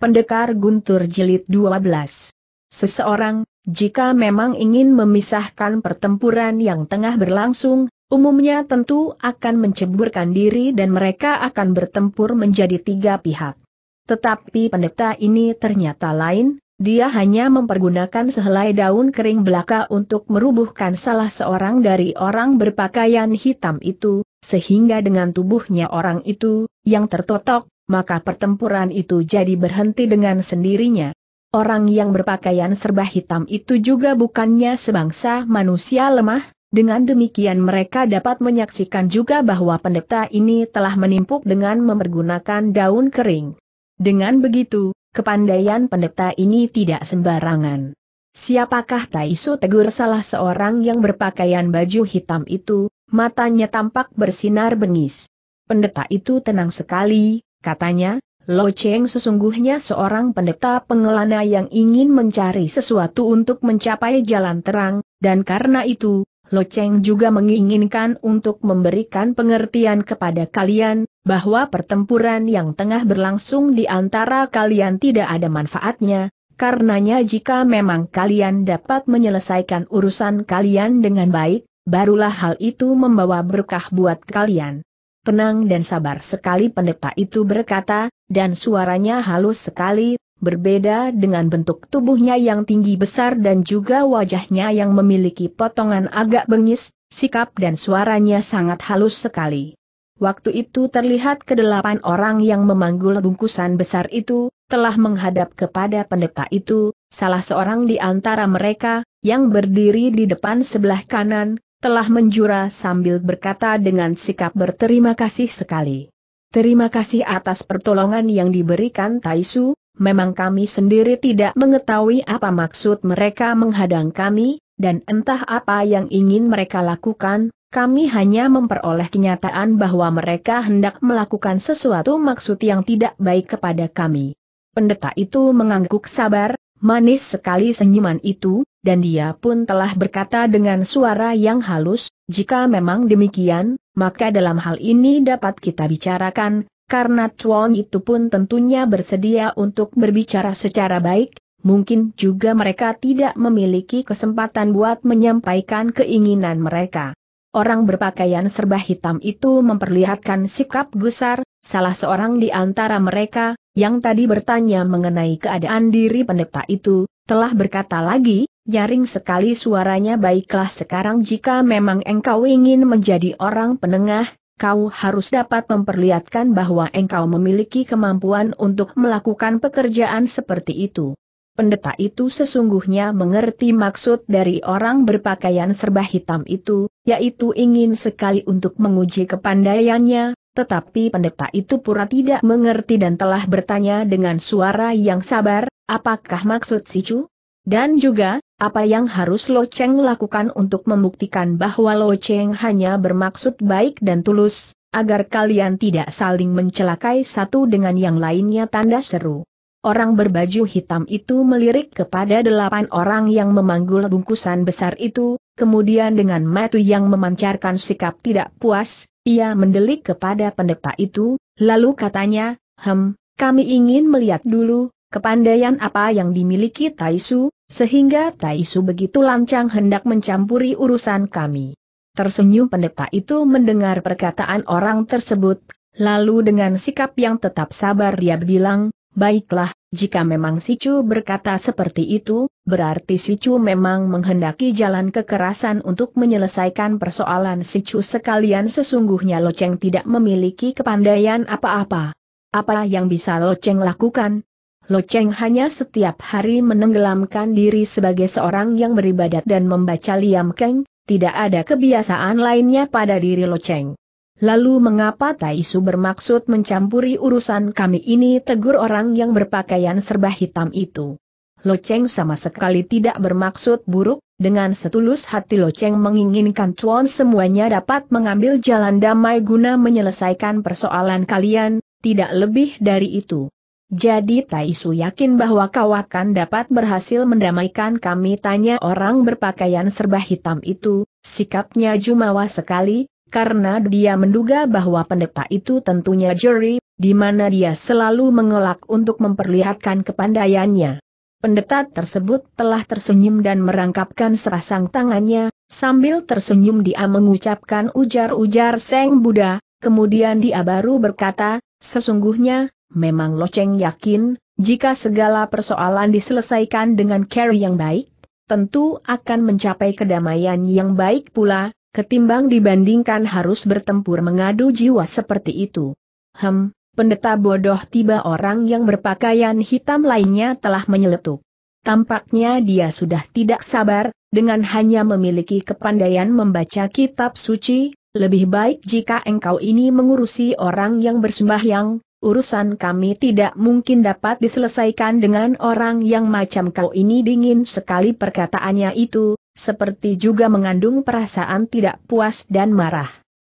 Pendekar Guntur Jilid 12 Seseorang, jika memang ingin memisahkan pertempuran yang tengah berlangsung, umumnya tentu akan menceburkan diri dan mereka akan bertempur menjadi tiga pihak. Tetapi pendeta ini ternyata lain, dia hanya mempergunakan sehelai daun kering belaka untuk merubuhkan salah seorang dari orang berpakaian hitam itu, sehingga dengan tubuhnya orang itu, yang tertotok, maka pertempuran itu jadi berhenti dengan sendirinya. Orang yang berpakaian serba hitam itu juga bukannya sebangsa manusia lemah, dengan demikian mereka dapat menyaksikan juga bahwa pendeta ini telah menimpuk dengan mempergunakan daun kering. Dengan begitu, kepandaian pendeta ini tidak sembarangan. Siapakah Taisu tegur salah seorang yang berpakaian baju hitam itu, matanya tampak bersinar bengis. Pendeta itu tenang sekali, Katanya, Lo Cheng sesungguhnya seorang pendeta pengelana yang ingin mencari sesuatu untuk mencapai jalan terang, dan karena itu, Lo Cheng juga menginginkan untuk memberikan pengertian kepada kalian, bahwa pertempuran yang tengah berlangsung di antara kalian tidak ada manfaatnya, karenanya jika memang kalian dapat menyelesaikan urusan kalian dengan baik, barulah hal itu membawa berkah buat kalian. Penang dan sabar sekali pendeta itu berkata, dan suaranya halus sekali, berbeda dengan bentuk tubuhnya yang tinggi besar dan juga wajahnya yang memiliki potongan agak bengis, sikap dan suaranya sangat halus sekali. Waktu itu terlihat kedelapan orang yang memanggul bungkusan besar itu, telah menghadap kepada pendeta itu, salah seorang di antara mereka, yang berdiri di depan sebelah kanan, telah menjura sambil berkata dengan sikap berterima kasih sekali. Terima kasih atas pertolongan yang diberikan Taisu, memang kami sendiri tidak mengetahui apa maksud mereka menghadang kami, dan entah apa yang ingin mereka lakukan, kami hanya memperoleh kenyataan bahwa mereka hendak melakukan sesuatu maksud yang tidak baik kepada kami. Pendeta itu mengangguk sabar, Manis sekali senyuman itu, dan dia pun telah berkata dengan suara yang halus, jika memang demikian, maka dalam hal ini dapat kita bicarakan, karena Chuan itu pun tentunya bersedia untuk berbicara secara baik, mungkin juga mereka tidak memiliki kesempatan buat menyampaikan keinginan mereka. Orang berpakaian serba hitam itu memperlihatkan sikap gusar, salah seorang di antara mereka, yang tadi bertanya mengenai keadaan diri pendeta itu, telah berkata lagi, Jaring sekali suaranya baiklah sekarang jika memang engkau ingin menjadi orang penengah, kau harus dapat memperlihatkan bahwa engkau memiliki kemampuan untuk melakukan pekerjaan seperti itu. Pendeta itu sesungguhnya mengerti maksud dari orang berpakaian serba hitam itu, yaitu ingin sekali untuk menguji kepandaiannya, tetapi pendeta itu pura tidak mengerti dan telah bertanya dengan suara yang sabar, apakah maksud si Chu? Dan juga, apa yang harus Lo Cheng lakukan untuk membuktikan bahwa Lo Cheng hanya bermaksud baik dan tulus, agar kalian tidak saling mencelakai satu dengan yang lainnya tanda seru. Orang berbaju hitam itu melirik kepada delapan orang yang memanggul bungkusan besar itu, kemudian dengan mata yang memancarkan sikap tidak puas, ia mendelik kepada pendeta itu, lalu katanya, Hem, kami ingin melihat dulu, kepandaian apa yang dimiliki Taisu, sehingga Taisu begitu lancang hendak mencampuri urusan kami. Tersenyum pendeta itu mendengar perkataan orang tersebut, lalu dengan sikap yang tetap sabar dia bilang, Baiklah, jika memang si Chu berkata seperti itu, berarti si Chu memang menghendaki jalan kekerasan untuk menyelesaikan persoalan si Chu sekalian sesungguhnya Lo Cheng tidak memiliki kepandaian apa-apa. Apa yang bisa Lo Cheng lakukan? Lo Cheng hanya setiap hari menenggelamkan diri sebagai seorang yang beribadat dan membaca liam keng, tidak ada kebiasaan lainnya pada diri Lo Cheng. Lalu mengapa Taisu bermaksud mencampuri urusan kami ini tegur orang yang berpakaian serba hitam itu? Loceng sama sekali tidak bermaksud buruk, dengan setulus hati Loceng menginginkan Chuan semuanya dapat mengambil jalan damai guna menyelesaikan persoalan kalian, tidak lebih dari itu. Jadi Taisu yakin bahwa kau akan dapat berhasil mendamaikan kami tanya orang berpakaian serba hitam itu, sikapnya jumawa sekali, karena dia menduga bahwa pendeta itu tentunya juri, di mana dia selalu mengelak untuk memperlihatkan kepandaiannya. Pendeta tersebut telah tersenyum dan merangkapkan serasang tangannya, sambil tersenyum dia mengucapkan ujar-ujar Seng Buddha, kemudian dia baru berkata, sesungguhnya, memang Loceng yakin, jika segala persoalan diselesaikan dengan cara yang baik, tentu akan mencapai kedamaian yang baik pula, ketimbang dibandingkan harus bertempur mengadu jiwa seperti itu. Hem, pendeta bodoh tiba orang yang berpakaian hitam lainnya telah menyeletuk. Tampaknya dia sudah tidak sabar, dengan hanya memiliki kepandaian membaca kitab suci, lebih baik jika engkau ini mengurusi orang yang bersembahyang, urusan kami tidak mungkin dapat diselesaikan dengan orang yang macam kau ini dingin sekali perkataannya itu, seperti juga mengandung perasaan tidak puas dan marah.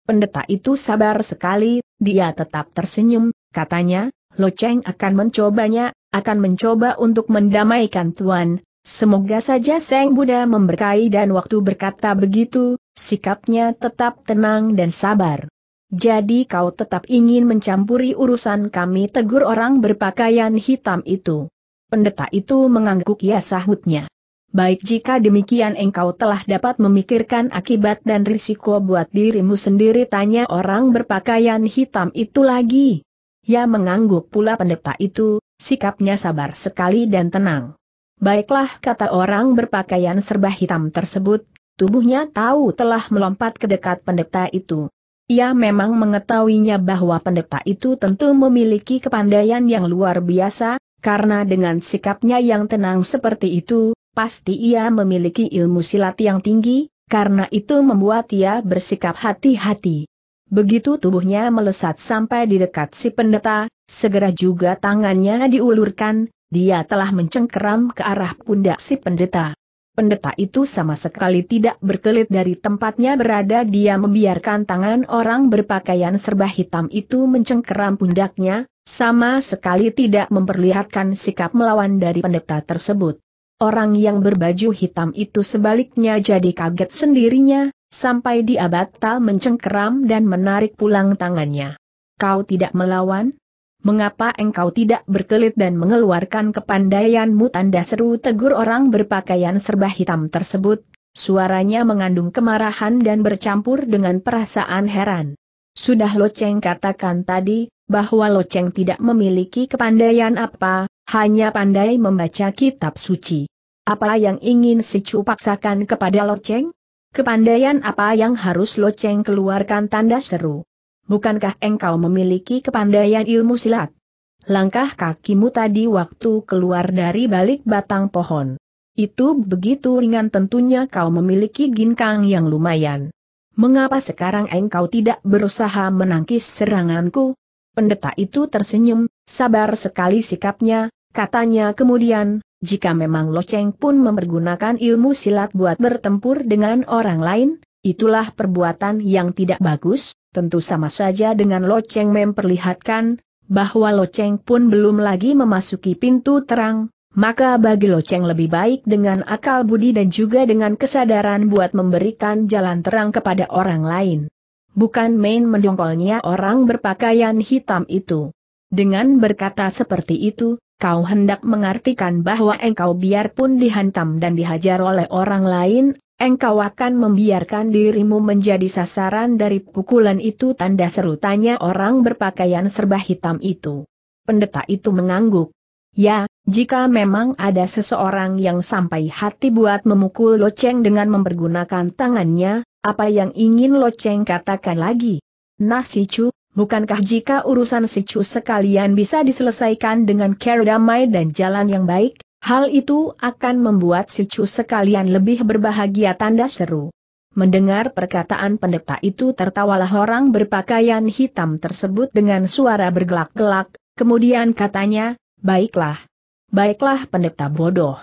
Pendeta itu sabar sekali, dia tetap tersenyum, katanya, Lo Cheng akan mencobanya, akan mencoba untuk mendamaikan Tuan, semoga saja Seng Buddha memberkahi dan waktu berkata begitu, sikapnya tetap tenang dan sabar. Jadi kau tetap ingin mencampuri urusan kami tegur orang berpakaian hitam itu. Pendeta itu mengangguk ya sahutnya. Baik jika demikian engkau telah dapat memikirkan akibat dan risiko buat dirimu sendiri tanya orang berpakaian hitam itu lagi. Ya mengangguk pula pendeta itu, sikapnya sabar sekali dan tenang. Baiklah kata orang berpakaian serba hitam tersebut, tubuhnya tahu telah melompat ke dekat pendeta itu. Ia memang mengetahuinya bahwa pendeta itu tentu memiliki kepandaian yang luar biasa, karena dengan sikapnya yang tenang seperti itu, pasti ia memiliki ilmu silat yang tinggi, karena itu membuat ia bersikap hati-hati. Begitu tubuhnya melesat sampai di dekat si pendeta, segera juga tangannya diulurkan, dia telah mencengkeram ke arah pundak si pendeta. Pendeta itu sama sekali tidak berkelit dari tempatnya berada dia membiarkan tangan orang berpakaian serba hitam itu mencengkeram pundaknya, sama sekali tidak memperlihatkan sikap melawan dari pendeta tersebut. Orang yang berbaju hitam itu sebaliknya jadi kaget sendirinya, sampai dia batal mencengkeram dan menarik pulang tangannya. Kau tidak melawan? Mengapa engkau tidak berkelit dan mengeluarkan kepandaianmu tanda seru tegur orang berpakaian serba hitam tersebut? Suaranya mengandung kemarahan dan bercampur dengan perasaan heran. Sudah Loceng katakan tadi, bahwa Loceng tidak memiliki kepandaian apa, hanya pandai membaca kitab suci. Apa yang ingin si Chu paksakan kepada Lo Cheng? Kepandaian apa yang harus Lo Cheng keluarkan tanda seru? Bukankah engkau memiliki kepandaian ilmu silat? Langkah kakimu tadi waktu keluar dari balik batang pohon. Itu begitu ringan tentunya kau memiliki ginkang yang lumayan. Mengapa sekarang engkau tidak berusaha menangkis seranganku? Pendeta itu tersenyum, sabar sekali sikapnya, katanya kemudian, jika memang Loceng pun mempergunakan ilmu silat buat bertempur dengan orang lain, itulah perbuatan yang tidak bagus, tentu sama saja dengan Loceng memperlihatkan bahwa Loceng pun belum lagi memasuki pintu terang, maka bagi Loceng lebih baik dengan akal budi dan juga dengan kesadaran buat memberikan jalan terang kepada orang lain. Bukan main mendongkolnya orang berpakaian hitam itu. Dengan berkata seperti itu, kau hendak mengartikan bahwa engkau biarpun dihantam dan dihajar oleh orang lain, engkau akan membiarkan dirimu menjadi sasaran dari pukulan itu tanda seru tanya orang berpakaian serba hitam itu. Pendeta itu mengangguk. Ya, jika memang ada seseorang yang sampai hati buat memukul loceng dengan mempergunakan tangannya, apa yang ingin loceng katakan lagi? Nah, cu? Bukankah jika urusan si Chu sekalian bisa diselesaikan dengan cara damai dan jalan yang baik, hal itu akan membuat si Chu sekalian lebih berbahagia tanda seru. Mendengar perkataan pendeta itu tertawalah orang berpakaian hitam tersebut dengan suara bergelak-gelak, kemudian katanya, Baiklah. Baiklah pendeta bodoh.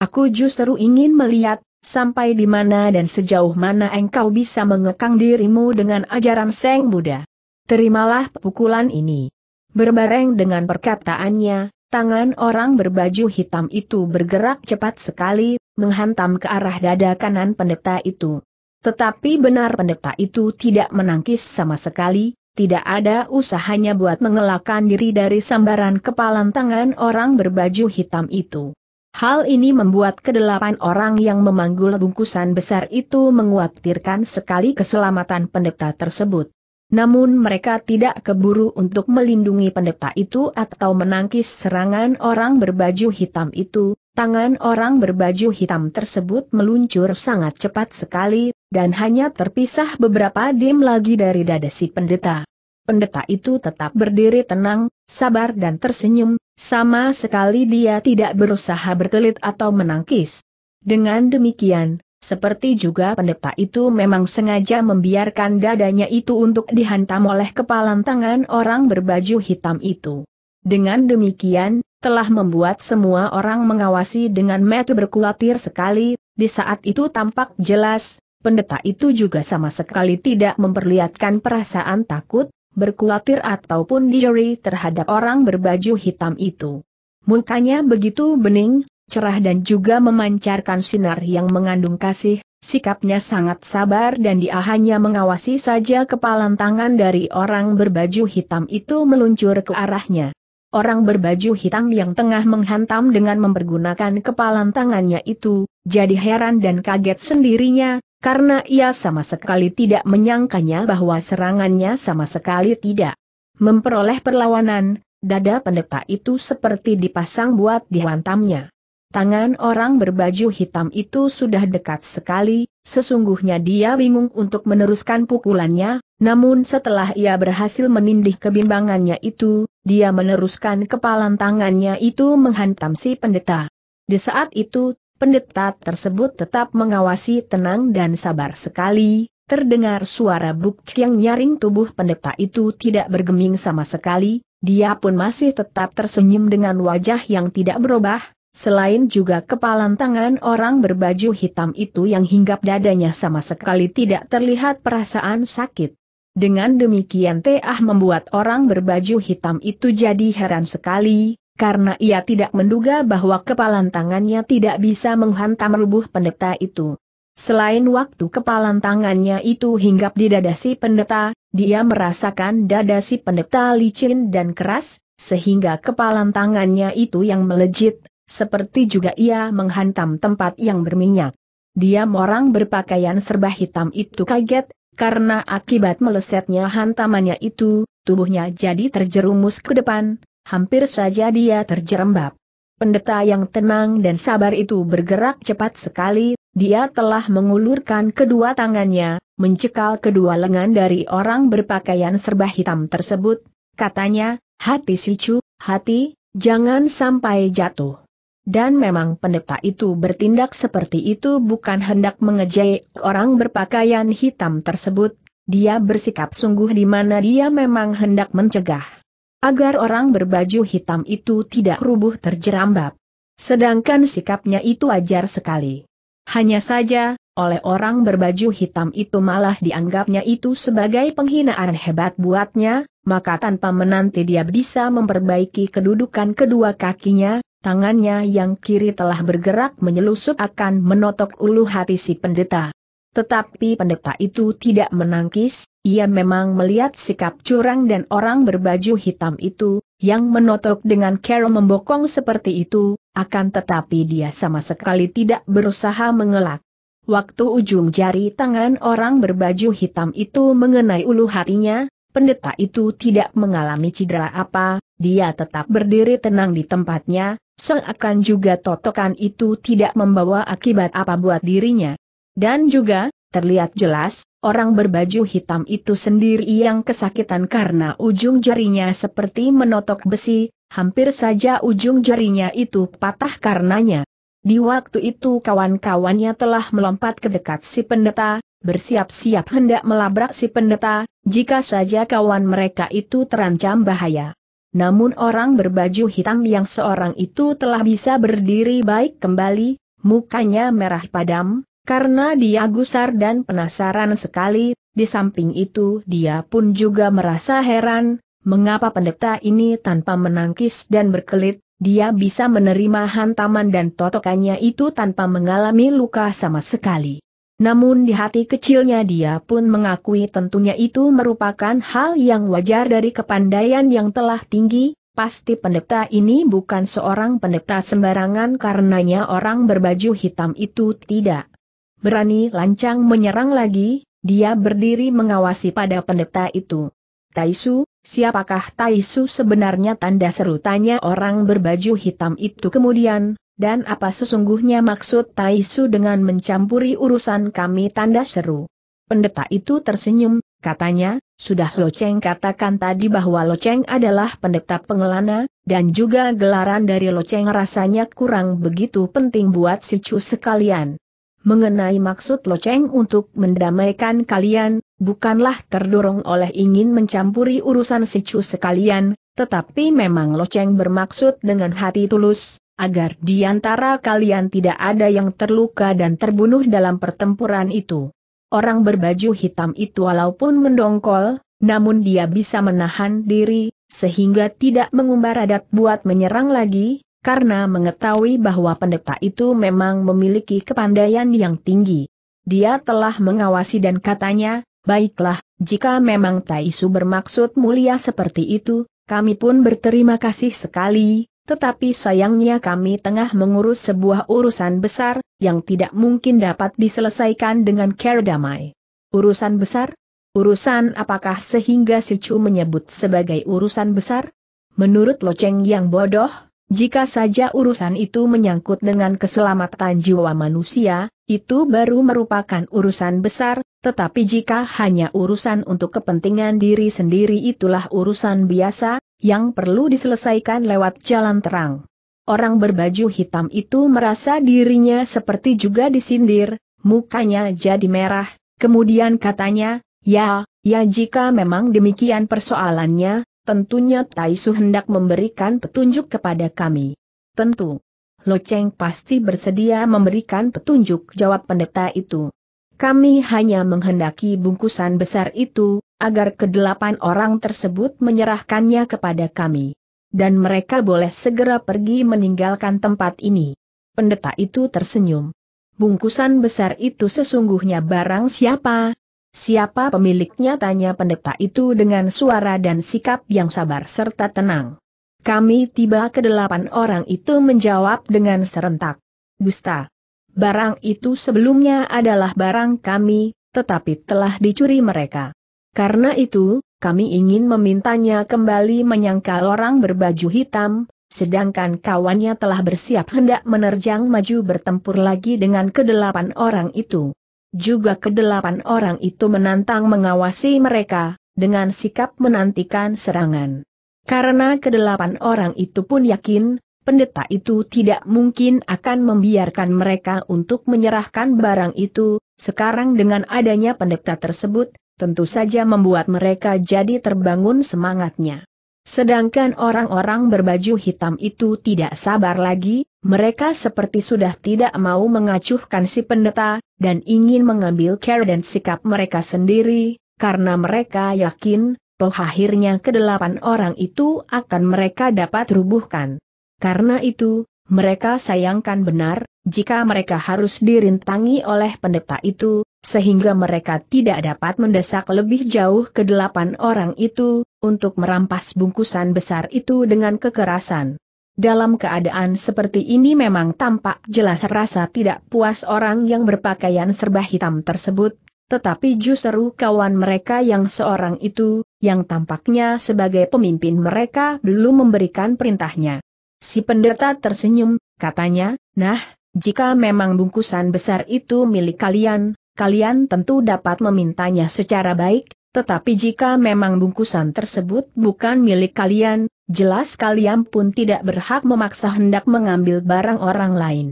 Aku justru ingin melihat sampai di mana dan sejauh mana engkau bisa mengekang dirimu dengan ajaran Seng Buddha. Terimalah pukulan ini. Berbareng dengan perkataannya, tangan orang berbaju hitam itu bergerak cepat sekali, menghantam ke arah dada kanan pendeta itu. Tetapi benar pendeta itu tidak menangkis sama sekali, tidak ada usahanya buat mengelakkan diri dari sambaran kepalan tangan orang berbaju hitam itu. Hal ini membuat kedelapan orang yang memanggul bungkusan besar itu menguatirkan sekali keselamatan pendeta tersebut. Namun mereka tidak keburu untuk melindungi pendeta itu atau menangkis serangan orang berbaju hitam itu, tangan orang berbaju hitam tersebut meluncur sangat cepat sekali, dan hanya terpisah beberapa dim lagi dari dada si pendeta. Pendeta itu tetap berdiri tenang, sabar dan tersenyum, sama sekali dia tidak berusaha berkelit atau menangkis. Dengan demikian, seperti juga pendeta itu memang sengaja membiarkan dadanya itu untuk dihantam oleh kepalan tangan orang berbaju hitam itu. Dengan demikian, telah membuat semua orang mengawasi dengan metu berkulatir sekali, di saat itu tampak jelas, pendeta itu juga sama sekali tidak memperlihatkan perasaan takut, berkulatir ataupun dijeri terhadap orang berbaju hitam itu. Mukanya begitu bening, cerah dan juga memancarkan sinar yang mengandung kasih, sikapnya sangat sabar dan dia hanya mengawasi saja kepalan tangan dari orang berbaju hitam itu meluncur ke arahnya. Orang berbaju hitam yang tengah menghantam dengan mempergunakan kepalan tangannya itu, jadi heran dan kaget sendirinya, karena ia sama sekali tidak menyangkanya bahwa serangannya sama sekali tidak memperoleh perlawanan, dada pendeta itu seperti dipasang buat dihantamnya. Tangan orang berbaju hitam itu sudah dekat sekali, sesungguhnya dia bingung untuk meneruskan pukulannya, namun setelah ia berhasil menindih kebimbangannya itu, dia meneruskan kepalan tangannya itu menghantam si pendeta. Di saat itu, pendeta tersebut tetap mengawasi tenang dan sabar sekali, terdengar suara buk yang nyaring tubuh pendeta itu tidak bergeming sama sekali, dia pun masih tetap tersenyum dengan wajah yang tidak berubah, selain juga kepalan tangan orang berbaju hitam itu yang hinggap dadanya sama sekali tidak terlihat perasaan sakit. Dengan demikian Teah membuat orang berbaju hitam itu jadi heran sekali, karena ia tidak menduga bahwa kepalan tangannya tidak bisa menghantam rubuh pendeta itu. Selain waktu kepalan tangannya itu hinggap di dada si pendeta, dia merasakan dada si pendeta licin dan keras, sehingga kepalan tangannya itu yang melejit, seperti juga ia menghantam tempat yang berminyak. Dia orang berpakaian serba hitam itu kaget, karena akibat melesetnya hantamannya itu, tubuhnya jadi terjerumus ke depan, hampir saja dia terjerembab. Pendeta yang tenang dan sabar itu bergerak cepat sekali, dia telah mengulurkan kedua tangannya, mencekal kedua lengan dari orang berpakaian serba hitam tersebut, katanya, hati sicu, hati, jangan sampai jatuh. Dan memang pendeta itu bertindak seperti itu bukan hendak mengejek orang berpakaian hitam tersebut, dia bersikap sungguh di mana dia memang hendak mencegah. Agar orang berbaju hitam itu tidak rubuh terjerambab. Sedangkan sikapnya itu ajar sekali. Hanya saja, oleh orang berbaju hitam itu malah dianggapnya itu sebagai penghinaan hebat buatnya, maka tanpa menanti dia bisa memperbaiki kedudukan kedua kakinya, tangannya yang kiri telah bergerak menyelusup akan menotok ulu hati si pendeta. Tetapi pendeta itu tidak menangkis, ia memang melihat sikap curang dan orang berbaju hitam itu, yang menotok dengan cara membokong seperti itu, akan tetapi dia sama sekali tidak berusaha mengelak. Waktu ujung jari tangan orang berbaju hitam itu mengenai ulu hatinya, pendeta itu tidak mengalami cedera apa, dia tetap berdiri tenang di tempatnya, seakan juga totokan itu tidak membawa akibat apa buat dirinya. Dan juga, terlihat jelas, orang berbaju hitam itu sendiri yang kesakitan karena ujung jarinya seperti menotok besi, hampir saja ujung jarinya itu patah karenanya. Di waktu itu kawan-kawannya telah melompat ke dekat si pendeta, bersiap-siap hendak melabrak si pendeta, jika saja kawan mereka itu terancam bahaya namun orang berbaju hitam yang seorang itu telah bisa berdiri baik kembali, mukanya merah padam, karena dia gusar dan penasaran sekali, di samping itu dia pun juga merasa heran, mengapa pendeta ini tanpa menangkis dan berkelit, dia bisa menerima hantaman dan totokannya itu tanpa mengalami luka sama sekali. Namun di hati kecilnya dia pun mengakui tentunya itu merupakan hal yang wajar dari kepandaian yang telah tinggi, pasti pendeta ini bukan seorang pendeta sembarangan karenanya orang berbaju hitam itu tidak berani lancang menyerang lagi, dia berdiri mengawasi pada pendeta itu. Taisu, siapakah Taisu sebenarnya tanda seru tanya orang berbaju hitam itu kemudian, dan apa sesungguhnya maksud Taisu dengan mencampuri urusan kami tanda seru? Pendeta itu tersenyum, katanya, sudah Loceng katakan tadi bahwa Loceng adalah pendeta pengelana, dan juga gelaran dari Loceng rasanya kurang begitu penting buat si Chu sekalian. Mengenai maksud Loceng untuk mendamaikan kalian, bukanlah terdorong oleh ingin mencampuri urusan si Chu sekalian, tetapi memang Loceng bermaksud dengan hati tulus, agar di antara kalian tidak ada yang terluka dan terbunuh dalam pertempuran itu. Orang berbaju hitam itu walaupun mendongkol, namun dia bisa menahan diri, sehingga tidak mengumbar adat buat menyerang lagi, karena mengetahui bahwa pendeta itu memang memiliki kepandaian yang tinggi. Dia telah mengawasi dan katanya, baiklah, jika memang Taisu bermaksud mulia seperti itu, kami pun berterima kasih sekali, tetapi sayangnya kami tengah mengurus sebuah urusan besar, yang tidak mungkin dapat diselesaikan dengan cara damai. Urusan besar? Urusan apakah sehingga si Chu menyebut sebagai urusan besar? Menurut loceng yang bodoh, jika saja urusan itu menyangkut dengan keselamatan jiwa manusia, itu baru merupakan urusan besar, tetapi jika hanya urusan untuk kepentingan diri sendiri itulah urusan biasa, yang perlu diselesaikan lewat jalan terang. Orang berbaju hitam itu merasa dirinya seperti juga disindir, mukanya jadi merah, kemudian katanya, ya, ya jika memang demikian persoalannya, tentunya Taisu hendak memberikan petunjuk kepada kami. Tentu. Loceng pasti bersedia memberikan petunjuk jawab pendeta itu. Kami hanya menghendaki bungkusan besar itu, agar kedelapan orang tersebut menyerahkannya kepada kami. Dan mereka boleh segera pergi meninggalkan tempat ini. Pendeta itu tersenyum. Bungkusan besar itu sesungguhnya barang siapa? Siapa pemiliknya tanya pendeta itu dengan suara dan sikap yang sabar serta tenang. Kami tiba ke delapan orang itu menjawab dengan serentak. Gusta, Barang itu sebelumnya adalah barang kami, tetapi telah dicuri mereka. Karena itu, kami ingin memintanya kembali menyangkal orang berbaju hitam, sedangkan kawannya telah bersiap hendak menerjang maju bertempur lagi dengan kedelapan orang itu. Juga kedelapan orang itu menantang mengawasi mereka, dengan sikap menantikan serangan. Karena kedelapan orang itu pun yakin, pendeta itu tidak mungkin akan membiarkan mereka untuk menyerahkan barang itu, sekarang dengan adanya pendeta tersebut, tentu saja membuat mereka jadi terbangun semangatnya. Sedangkan orang-orang berbaju hitam itu tidak sabar lagi, mereka seperti sudah tidak mau mengacuhkan si pendeta, dan ingin mengambil care dan sikap mereka sendiri, karena mereka yakin, toh akhirnya kedelapan orang itu akan mereka dapat rubuhkan. Karena itu, mereka sayangkan benar, jika mereka harus dirintangi oleh pendeta itu, sehingga mereka tidak dapat mendesak lebih jauh ke delapan orang itu, untuk merampas bungkusan besar itu dengan kekerasan. Dalam keadaan seperti ini memang tampak jelas rasa tidak puas orang yang berpakaian serba hitam tersebut, tetapi justru kawan mereka yang seorang itu, yang tampaknya sebagai pemimpin mereka belum memberikan perintahnya. Si pendeta tersenyum, katanya, nah, jika memang bungkusan besar itu milik kalian, kalian tentu dapat memintanya secara baik, tetapi jika memang bungkusan tersebut bukan milik kalian, jelas kalian pun tidak berhak memaksa hendak mengambil barang orang lain.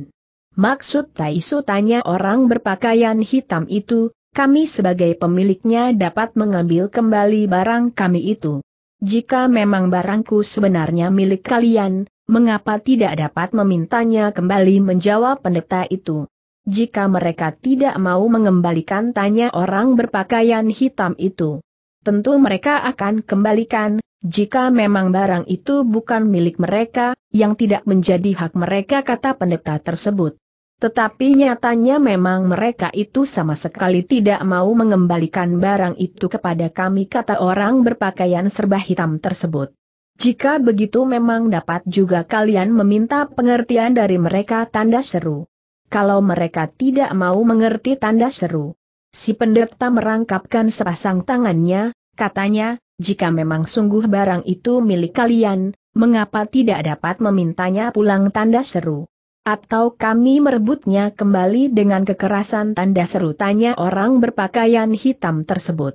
Maksud Taisu tanya orang berpakaian hitam itu, kami sebagai pemiliknya dapat mengambil kembali barang kami itu. Jika memang barangku sebenarnya milik kalian, mengapa tidak dapat memintanya kembali menjawab pendeta itu? Jika mereka tidak mau mengembalikan tanya orang berpakaian hitam itu, tentu mereka akan kembalikan, jika memang barang itu bukan milik mereka, yang tidak menjadi hak mereka kata pendeta tersebut. Tetapi nyatanya memang mereka itu sama sekali tidak mau mengembalikan barang itu kepada kami kata orang berpakaian serba hitam tersebut. Jika begitu memang dapat juga kalian meminta pengertian dari mereka tanda seru. Kalau mereka tidak mau mengerti tanda seru. Si pendeta merangkapkan sepasang tangannya, katanya, jika memang sungguh barang itu milik kalian, mengapa tidak dapat memintanya pulang tanda seru? Atau kami merebutnya kembali dengan kekerasan tanda seru tanya orang berpakaian hitam tersebut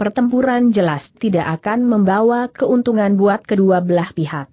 pertempuran jelas tidak akan membawa keuntungan buat kedua belah pihak.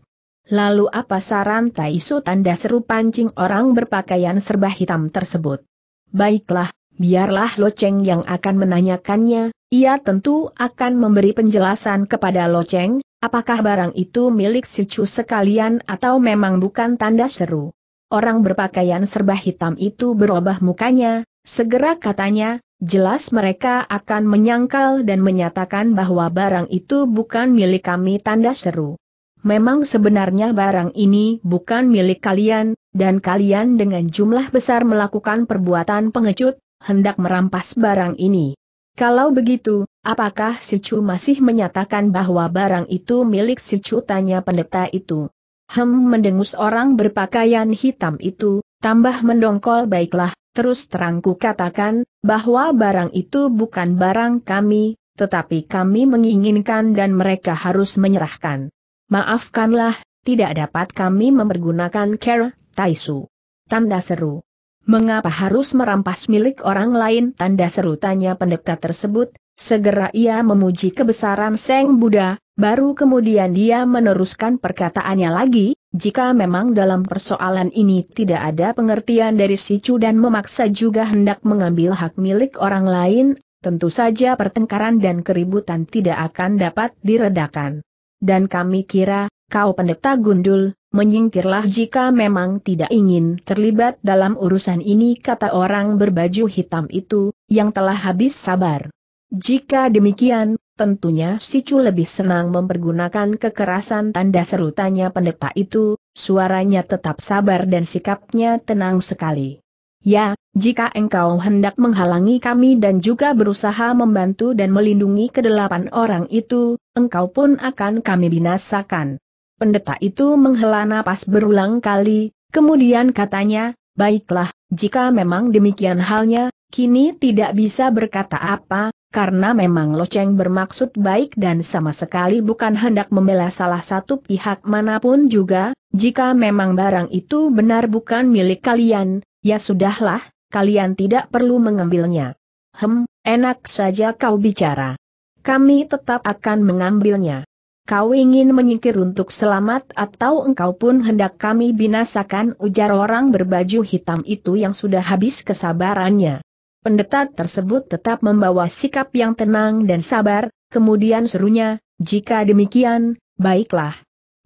Lalu apa saran Taisu tanda seru pancing orang berpakaian serba hitam tersebut? Baiklah, biarlah Loceng yang akan menanyakannya, ia tentu akan memberi penjelasan kepada Loceng, apakah barang itu milik si Chu sekalian atau memang bukan tanda seru. Orang berpakaian serba hitam itu berubah mukanya, segera katanya, Jelas mereka akan menyangkal dan menyatakan bahwa barang itu bukan milik kami tanda seru. Memang sebenarnya barang ini bukan milik kalian, dan kalian dengan jumlah besar melakukan perbuatan pengecut, hendak merampas barang ini. Kalau begitu, apakah si Chu masih menyatakan bahwa barang itu milik si Chu? tanya pendeta itu? Hem mendengus orang berpakaian hitam itu, tambah mendongkol baiklah, terus terangku katakan, bahwa barang itu bukan barang kami, tetapi kami menginginkan dan mereka harus menyerahkan. Maafkanlah, tidak dapat kami mempergunakan care, Taisu. Tanda seru. Mengapa harus merampas milik orang lain? Tanda seru tanya pendeta tersebut, Segera ia memuji kebesaran Seng Buddha, baru kemudian dia meneruskan perkataannya lagi, jika memang dalam persoalan ini tidak ada pengertian dari si Chu dan memaksa juga hendak mengambil hak milik orang lain, tentu saja pertengkaran dan keributan tidak akan dapat diredakan. Dan kami kira, kau pendeta gundul, menyingkirlah jika memang tidak ingin terlibat dalam urusan ini kata orang berbaju hitam itu, yang telah habis sabar. Jika demikian, tentunya Sicu lebih senang mempergunakan kekerasan tanda seru tanya pendeta itu, suaranya tetap sabar dan sikapnya tenang sekali. Ya, jika engkau hendak menghalangi kami dan juga berusaha membantu dan melindungi kedelapan orang itu, engkau pun akan kami binasakan. Pendeta itu menghela napas berulang kali, kemudian katanya, baiklah, jika memang demikian halnya, kini tidak bisa berkata apa, karena memang Loceng bermaksud baik dan sama sekali bukan hendak membela salah satu pihak manapun juga, jika memang barang itu benar bukan milik kalian, ya sudahlah, kalian tidak perlu mengambilnya. Hem, enak saja kau bicara. Kami tetap akan mengambilnya. Kau ingin menyingkir untuk selamat atau engkau pun hendak kami binasakan ujar orang berbaju hitam itu yang sudah habis kesabarannya. Pendeta tersebut tetap membawa sikap yang tenang dan sabar, kemudian serunya, jika demikian, baiklah.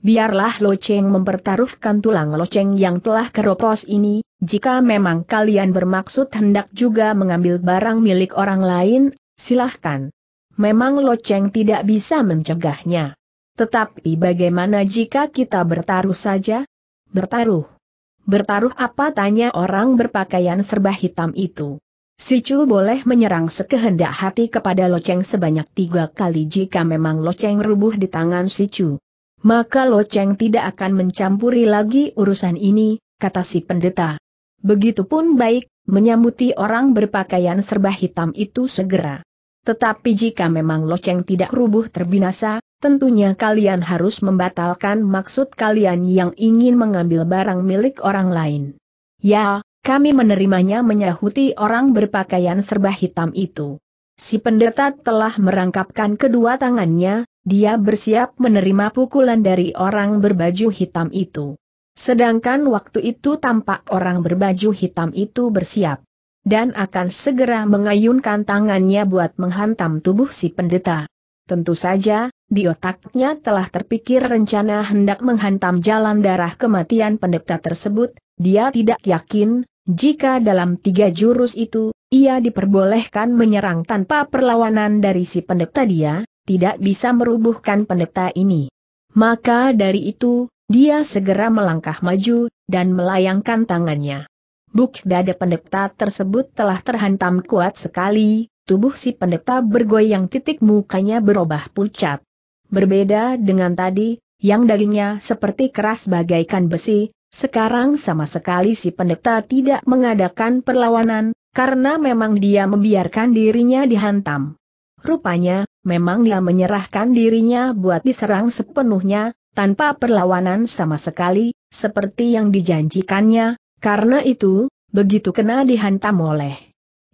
Biarlah loceng mempertaruhkan tulang loceng yang telah keropos ini, jika memang kalian bermaksud hendak juga mengambil barang milik orang lain, silahkan. Memang loceng tidak bisa mencegahnya. Tetapi bagaimana jika kita bertaruh saja? Bertaruh. Bertaruh apa tanya orang berpakaian serba hitam itu. Si Chu boleh menyerang sekehendak hati kepada Loceng sebanyak tiga kali jika memang Loceng rubuh di tangan si Chu. Maka Loceng tidak akan mencampuri lagi urusan ini, kata si pendeta. Begitupun baik, menyambuti orang berpakaian serba hitam itu segera. Tetapi jika memang Loceng tidak rubuh terbinasa, tentunya kalian harus membatalkan maksud kalian yang ingin mengambil barang milik orang lain. Ya, kami menerimanya menyahuti orang berpakaian serba hitam itu. Si pendeta telah merangkapkan kedua tangannya, dia bersiap menerima pukulan dari orang berbaju hitam itu. Sedangkan waktu itu tampak orang berbaju hitam itu bersiap. Dan akan segera mengayunkan tangannya buat menghantam tubuh si pendeta. Tentu saja, di otaknya telah terpikir rencana hendak menghantam jalan darah kematian pendeta tersebut, dia tidak yakin, jika dalam tiga jurus itu, ia diperbolehkan menyerang tanpa perlawanan dari si pendeta dia, tidak bisa merubuhkan pendeta ini. Maka dari itu, dia segera melangkah maju, dan melayangkan tangannya. Buk dada pendeta tersebut telah terhantam kuat sekali, tubuh si pendeta bergoyang titik mukanya berubah pucat. Berbeda dengan tadi, yang dagingnya seperti keras bagaikan besi, sekarang sama sekali si pendeta tidak mengadakan perlawanan, karena memang dia membiarkan dirinya dihantam. Rupanya, memang dia menyerahkan dirinya buat diserang sepenuhnya, tanpa perlawanan sama sekali, seperti yang dijanjikannya, karena itu, begitu kena dihantam oleh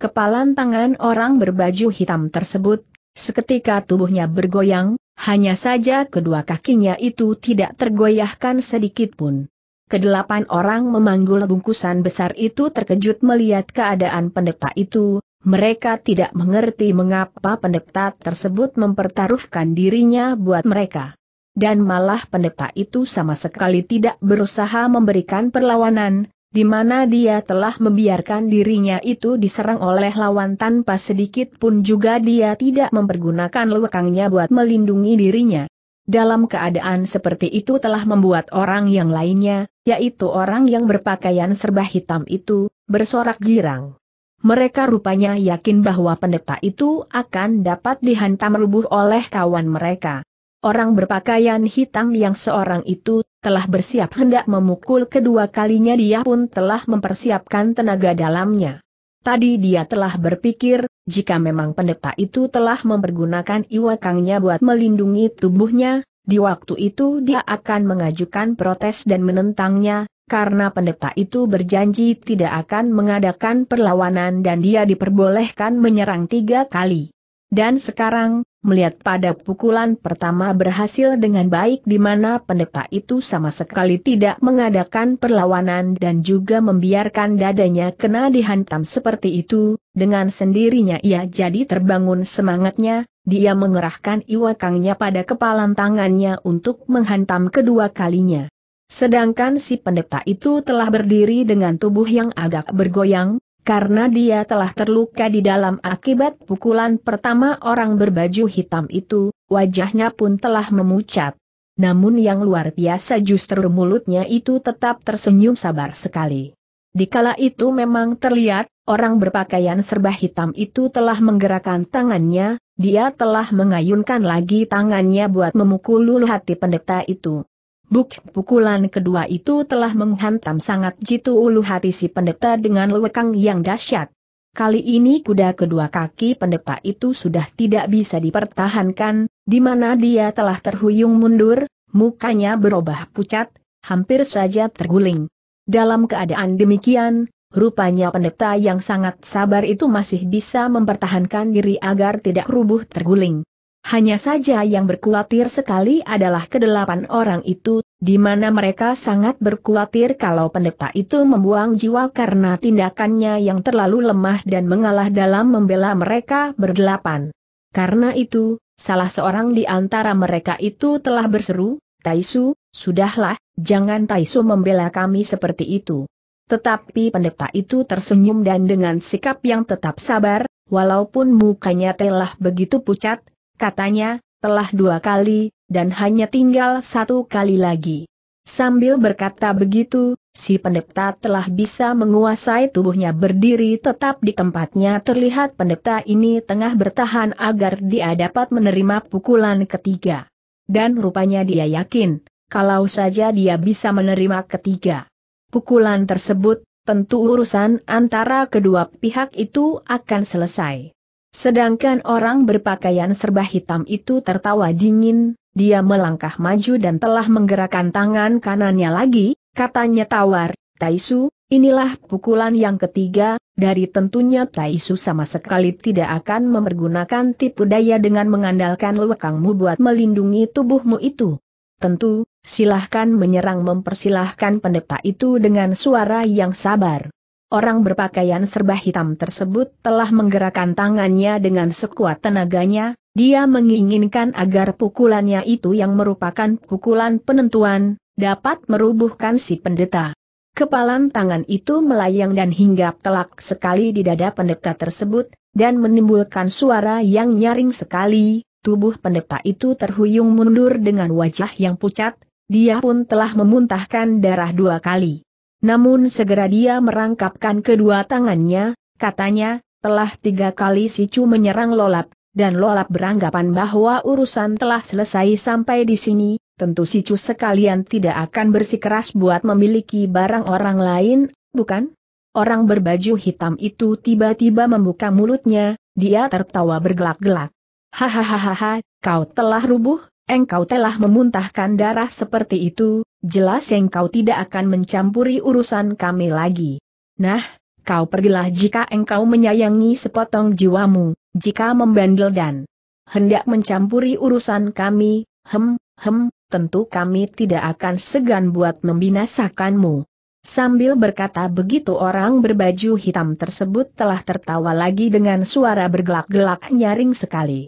kepalan tangan orang berbaju hitam tersebut, seketika tubuhnya bergoyang, hanya saja kedua kakinya itu tidak tergoyahkan sedikitpun kedelapan orang memanggul bungkusan besar itu terkejut melihat keadaan pendeta itu, mereka tidak mengerti mengapa pendeta tersebut mempertaruhkan dirinya buat mereka. Dan malah pendeta itu sama sekali tidak berusaha memberikan perlawanan, di mana dia telah membiarkan dirinya itu diserang oleh lawan tanpa sedikit pun juga dia tidak mempergunakan lewakangnya buat melindungi dirinya dalam keadaan seperti itu telah membuat orang yang lainnya, yaitu orang yang berpakaian serba hitam itu, bersorak girang. Mereka rupanya yakin bahwa pendeta itu akan dapat dihantam rubuh oleh kawan mereka. Orang berpakaian hitam yang seorang itu telah bersiap hendak memukul kedua kalinya dia pun telah mempersiapkan tenaga dalamnya. Tadi dia telah berpikir, jika memang pendeta itu telah mempergunakan iwakangnya buat melindungi tubuhnya, di waktu itu dia akan mengajukan protes dan menentangnya, karena pendeta itu berjanji tidak akan mengadakan perlawanan dan dia diperbolehkan menyerang tiga kali. Dan sekarang, melihat pada pukulan pertama berhasil dengan baik di mana pendeta itu sama sekali tidak mengadakan perlawanan dan juga membiarkan dadanya kena dihantam seperti itu, dengan sendirinya ia jadi terbangun semangatnya, dia mengerahkan iwakangnya pada kepalan tangannya untuk menghantam kedua kalinya. Sedangkan si pendeta itu telah berdiri dengan tubuh yang agak bergoyang, karena dia telah terluka di dalam akibat pukulan pertama orang berbaju hitam itu, wajahnya pun telah memucat. Namun yang luar biasa justru mulutnya itu tetap tersenyum sabar sekali. Di kala itu memang terlihat, orang berpakaian serba hitam itu telah menggerakkan tangannya, dia telah mengayunkan lagi tangannya buat memukul luluh hati pendeta itu. Buk pukulan kedua itu telah menghantam sangat jitu ulu hati si pendeta dengan lekang yang dahsyat. Kali ini kuda kedua kaki pendeta itu sudah tidak bisa dipertahankan, di mana dia telah terhuyung mundur, mukanya berubah pucat, hampir saja terguling. Dalam keadaan demikian, rupanya pendeta yang sangat sabar itu masih bisa mempertahankan diri agar tidak rubuh terguling. Hanya saja yang berkuatir sekali adalah kedelapan orang itu, di mana mereka sangat berkuatir kalau pendeta itu membuang jiwa karena tindakannya yang terlalu lemah dan mengalah dalam membela mereka berdelapan. Karena itu, salah seorang di antara mereka itu telah berseru, Taisu, sudahlah, jangan Taisu membela kami seperti itu. Tetapi pendeta itu tersenyum dan dengan sikap yang tetap sabar, walaupun mukanya telah begitu pucat, katanya, telah dua kali, dan hanya tinggal satu kali lagi. Sambil berkata begitu, si pendeta telah bisa menguasai tubuhnya berdiri tetap di tempatnya terlihat pendeta ini tengah bertahan agar dia dapat menerima pukulan ketiga. Dan rupanya dia yakin, kalau saja dia bisa menerima ketiga pukulan tersebut, tentu urusan antara kedua pihak itu akan selesai. Sedangkan orang berpakaian serba hitam itu tertawa dingin, dia melangkah maju dan telah menggerakkan tangan kanannya lagi, katanya tawar, Taisu, inilah pukulan yang ketiga, dari tentunya Taisu sama sekali tidak akan mempergunakan tipu daya dengan mengandalkan lekangmu buat melindungi tubuhmu itu. Tentu, silahkan menyerang mempersilahkan pendeta itu dengan suara yang sabar. Orang berpakaian serba hitam tersebut telah menggerakkan tangannya dengan sekuat tenaganya, dia menginginkan agar pukulannya itu yang merupakan pukulan penentuan, dapat merubuhkan si pendeta. Kepalan tangan itu melayang dan hinggap telak sekali di dada pendeta tersebut, dan menimbulkan suara yang nyaring sekali, tubuh pendeta itu terhuyung mundur dengan wajah yang pucat, dia pun telah memuntahkan darah dua kali. Namun segera dia merangkapkan kedua tangannya, katanya, telah tiga kali si Chu menyerang Lolap, dan Lolap beranggapan bahwa urusan telah selesai sampai di sini, tentu si Chu sekalian tidak akan bersikeras buat memiliki barang orang lain, bukan? Orang berbaju hitam itu tiba-tiba membuka mulutnya, dia tertawa bergelak-gelak. Hahaha, kau telah rubuh, engkau telah memuntahkan darah seperti itu, jelas engkau tidak akan mencampuri urusan kami lagi. Nah, kau pergilah jika engkau menyayangi sepotong jiwamu, jika membandel dan hendak mencampuri urusan kami, hem, hem, tentu kami tidak akan segan buat membinasakanmu. Sambil berkata begitu orang berbaju hitam tersebut telah tertawa lagi dengan suara bergelak-gelak nyaring sekali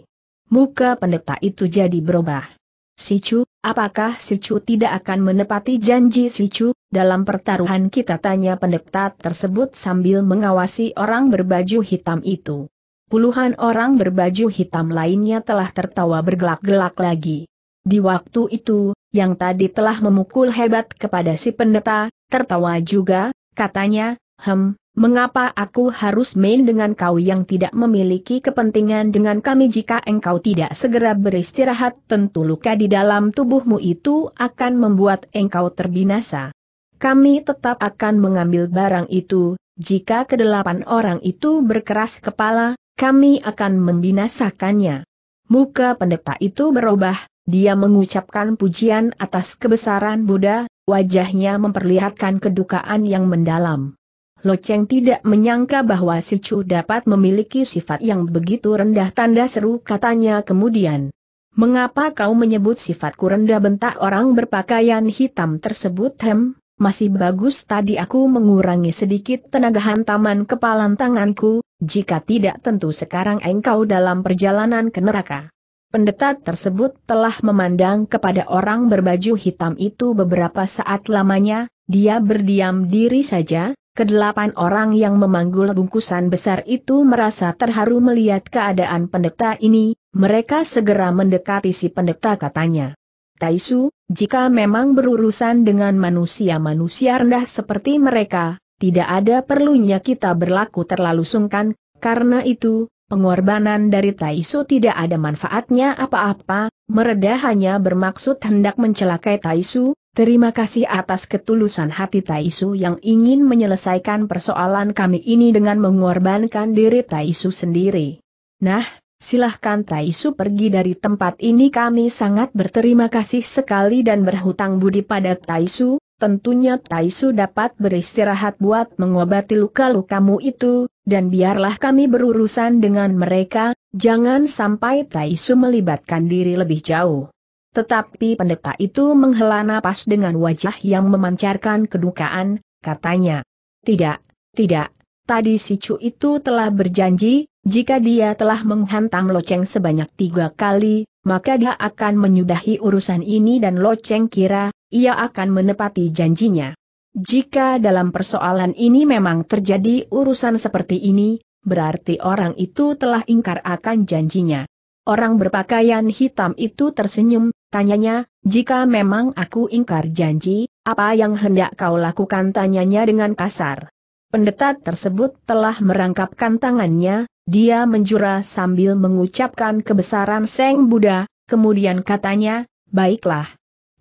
muka pendeta itu jadi berubah. Sicu, apakah Sicu tidak akan menepati janji Sicu, dalam pertaruhan kita tanya pendeta tersebut sambil mengawasi orang berbaju hitam itu. Puluhan orang berbaju hitam lainnya telah tertawa bergelak-gelak lagi. Di waktu itu, yang tadi telah memukul hebat kepada si pendeta, tertawa juga, katanya, hem, Mengapa aku harus main dengan kau yang tidak memiliki kepentingan dengan kami jika engkau tidak segera beristirahat tentu luka di dalam tubuhmu itu akan membuat engkau terbinasa. Kami tetap akan mengambil barang itu, jika kedelapan orang itu berkeras kepala, kami akan membinasakannya. Muka pendeta itu berubah, dia mengucapkan pujian atas kebesaran Buddha, wajahnya memperlihatkan kedukaan yang mendalam. Lo Cheng tidak menyangka bahwa si Chu dapat memiliki sifat yang begitu rendah tanda seru katanya kemudian. Mengapa kau menyebut sifatku rendah bentak orang berpakaian hitam tersebut hem? Masih bagus tadi aku mengurangi sedikit tenaga hantaman kepalan tanganku, jika tidak tentu sekarang engkau dalam perjalanan ke neraka. Pendeta tersebut telah memandang kepada orang berbaju hitam itu beberapa saat lamanya, dia berdiam diri saja, Kedelapan orang yang memanggul bungkusan besar itu merasa terharu melihat keadaan pendeta ini, mereka segera mendekati si pendeta katanya. Taisu, jika memang berurusan dengan manusia-manusia rendah seperti mereka, tidak ada perlunya kita berlaku terlalu sungkan, karena itu, pengorbanan dari Taisu tidak ada manfaatnya apa-apa, Meredah hanya bermaksud hendak mencelakai Taisu, Terima kasih atas ketulusan hati Taisu yang ingin menyelesaikan persoalan kami ini dengan mengorbankan diri Taisu sendiri. Nah, silahkan Taisu pergi dari tempat ini kami sangat berterima kasih sekali dan berhutang budi pada Taisu, tentunya Taisu dapat beristirahat buat mengobati luka-lukamu itu, dan biarlah kami berurusan dengan mereka, jangan sampai Taisu melibatkan diri lebih jauh. Tetapi pendeta itu menghela napas dengan wajah yang memancarkan kedukaan, katanya. Tidak, tidak, tadi si cu itu telah berjanji, jika dia telah menghantam loceng sebanyak tiga kali, maka dia akan menyudahi urusan ini dan loceng kira, ia akan menepati janjinya. Jika dalam persoalan ini memang terjadi urusan seperti ini, berarti orang itu telah ingkar akan janjinya. Orang berpakaian hitam itu tersenyum, Tanyanya, jika memang aku ingkar janji, apa yang hendak kau lakukan tanyanya dengan kasar. Pendeta tersebut telah merangkapkan tangannya, dia menjura sambil mengucapkan kebesaran Seng Buddha, kemudian katanya, baiklah.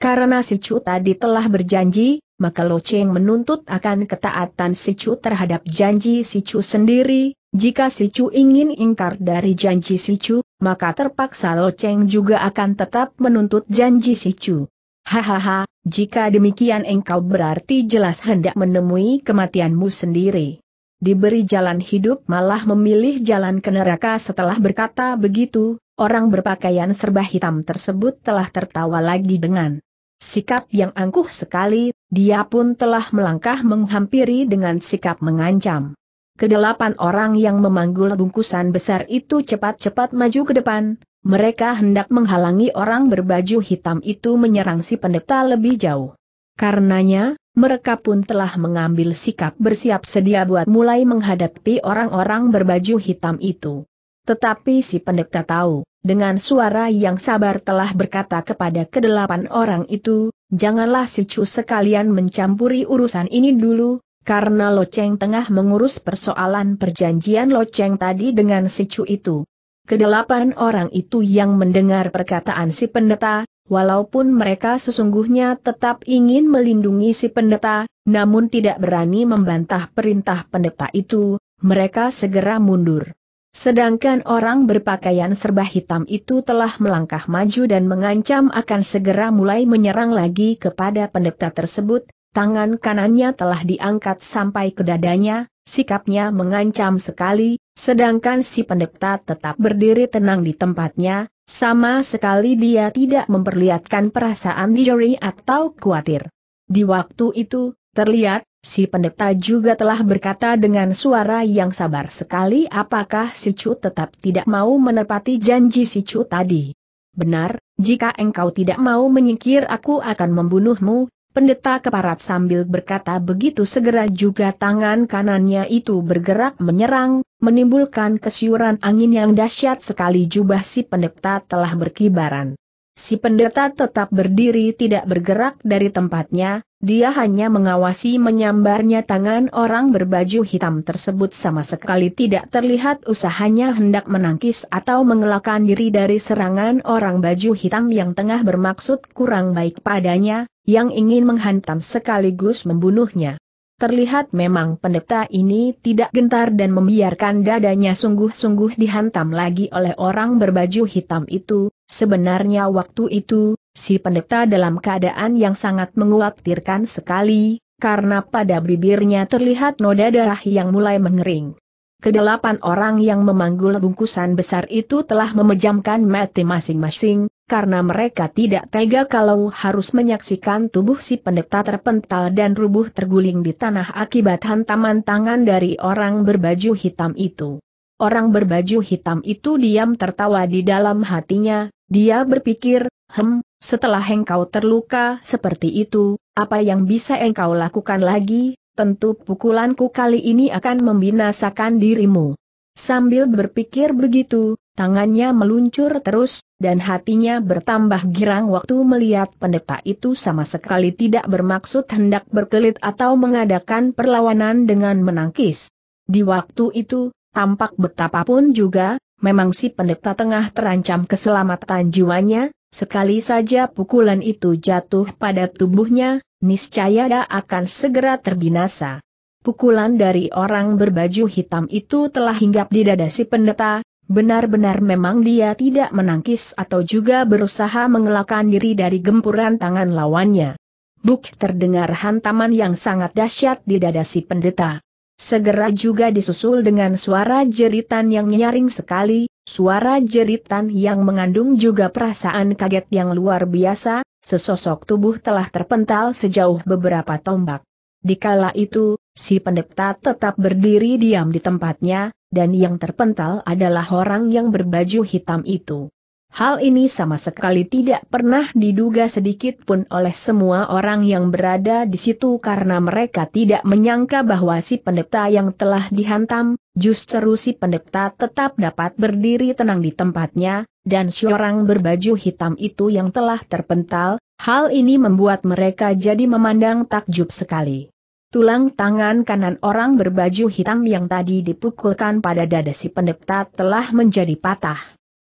Karena si Chu tadi telah berjanji, maka Lo Cheng menuntut akan ketaatan si Chu terhadap janji si Chu sendiri, jika si Chu ingin ingkar dari janji si Chu, maka terpaksa Lo Cheng juga akan tetap menuntut janji si Chu. Hahaha, jika demikian engkau berarti jelas hendak menemui kematianmu sendiri. Diberi jalan hidup malah memilih jalan ke neraka setelah berkata begitu, orang berpakaian serba hitam tersebut telah tertawa lagi dengan sikap yang angkuh sekali, dia pun telah melangkah menghampiri dengan sikap mengancam. Kedelapan orang yang memanggul bungkusan besar itu cepat-cepat maju ke depan, mereka hendak menghalangi orang berbaju hitam itu menyerang si pendeta lebih jauh. Karenanya, mereka pun telah mengambil sikap bersiap sedia buat mulai menghadapi orang-orang berbaju hitam itu. Tetapi si pendeta tahu, dengan suara yang sabar telah berkata kepada kedelapan orang itu, janganlah si Chu sekalian mencampuri urusan ini dulu, karena Loceng tengah mengurus persoalan perjanjian Loceng tadi dengan si Cu itu. Kedelapan orang itu yang mendengar perkataan si pendeta, walaupun mereka sesungguhnya tetap ingin melindungi si pendeta, namun tidak berani membantah perintah pendeta itu, mereka segera mundur. Sedangkan orang berpakaian serba hitam itu telah melangkah maju dan mengancam akan segera mulai menyerang lagi kepada pendeta tersebut, tangan kanannya telah diangkat sampai ke dadanya, sikapnya mengancam sekali, sedangkan si pendeta tetap berdiri tenang di tempatnya, sama sekali dia tidak memperlihatkan perasaan dijeri atau khawatir. Di waktu itu, terlihat, si pendeta juga telah berkata dengan suara yang sabar sekali apakah si Chu tetap tidak mau menepati janji si Chu tadi. Benar, jika engkau tidak mau menyingkir aku akan membunuhmu, Pendeta keparat sambil berkata begitu segera juga tangan kanannya itu bergerak menyerang, menimbulkan kesiuran angin yang dahsyat sekali jubah si pendeta telah berkibaran. Si pendeta tetap berdiri tidak bergerak dari tempatnya, dia hanya mengawasi menyambarnya tangan orang berbaju hitam tersebut sama sekali tidak terlihat usahanya hendak menangkis atau mengelakkan diri dari serangan orang baju hitam yang tengah bermaksud kurang baik padanya, yang ingin menghantam sekaligus membunuhnya. Terlihat memang pendeta ini tidak gentar dan membiarkan dadanya sungguh-sungguh dihantam lagi oleh orang berbaju hitam itu. Sebenarnya waktu itu, si pendeta dalam keadaan yang sangat mengkhawatirkan sekali, karena pada bibirnya terlihat noda darah yang mulai mengering. Kedelapan orang yang memanggul bungkusan besar itu telah memejamkan mati masing-masing, karena mereka tidak tega kalau harus menyaksikan tubuh si pendeta terpental dan rubuh terguling di tanah akibat hantaman tangan dari orang berbaju hitam itu. Orang berbaju hitam itu diam tertawa di dalam hatinya, dia berpikir, hem, setelah engkau terluka seperti itu, apa yang bisa engkau lakukan lagi, tentu pukulanku kali ini akan membinasakan dirimu. Sambil berpikir begitu, tangannya meluncur terus, dan hatinya bertambah girang waktu melihat pendeta itu sama sekali tidak bermaksud hendak berkelit atau mengadakan perlawanan dengan menangkis. Di waktu itu, tampak betapapun juga, memang si pendeta tengah terancam keselamatan jiwanya, sekali saja pukulan itu jatuh pada tubuhnya, niscaya dia akan segera terbinasa. Pukulan dari orang berbaju hitam itu telah hinggap di dada si pendeta, Benar-benar memang dia tidak menangkis atau juga berusaha mengelakkan diri dari gempuran tangan lawannya. Buk terdengar hantaman yang sangat dahsyat di dada si pendeta. Segera juga disusul dengan suara jeritan yang nyaring sekali, suara jeritan yang mengandung juga perasaan kaget yang luar biasa, sesosok tubuh telah terpental sejauh beberapa tombak. Dikala itu, si pendeta tetap berdiri diam di tempatnya, dan yang terpental adalah orang yang berbaju hitam itu. Hal ini sama sekali tidak pernah diduga sedikit pun oleh semua orang yang berada di situ karena mereka tidak menyangka bahwa si pendeta yang telah dihantam, justru si pendeta tetap dapat berdiri tenang di tempatnya, dan seorang berbaju hitam itu yang telah terpental, hal ini membuat mereka jadi memandang takjub sekali. Tulang tangan kanan orang berbaju hitam yang tadi dipukulkan pada dada si pendeta telah menjadi patah.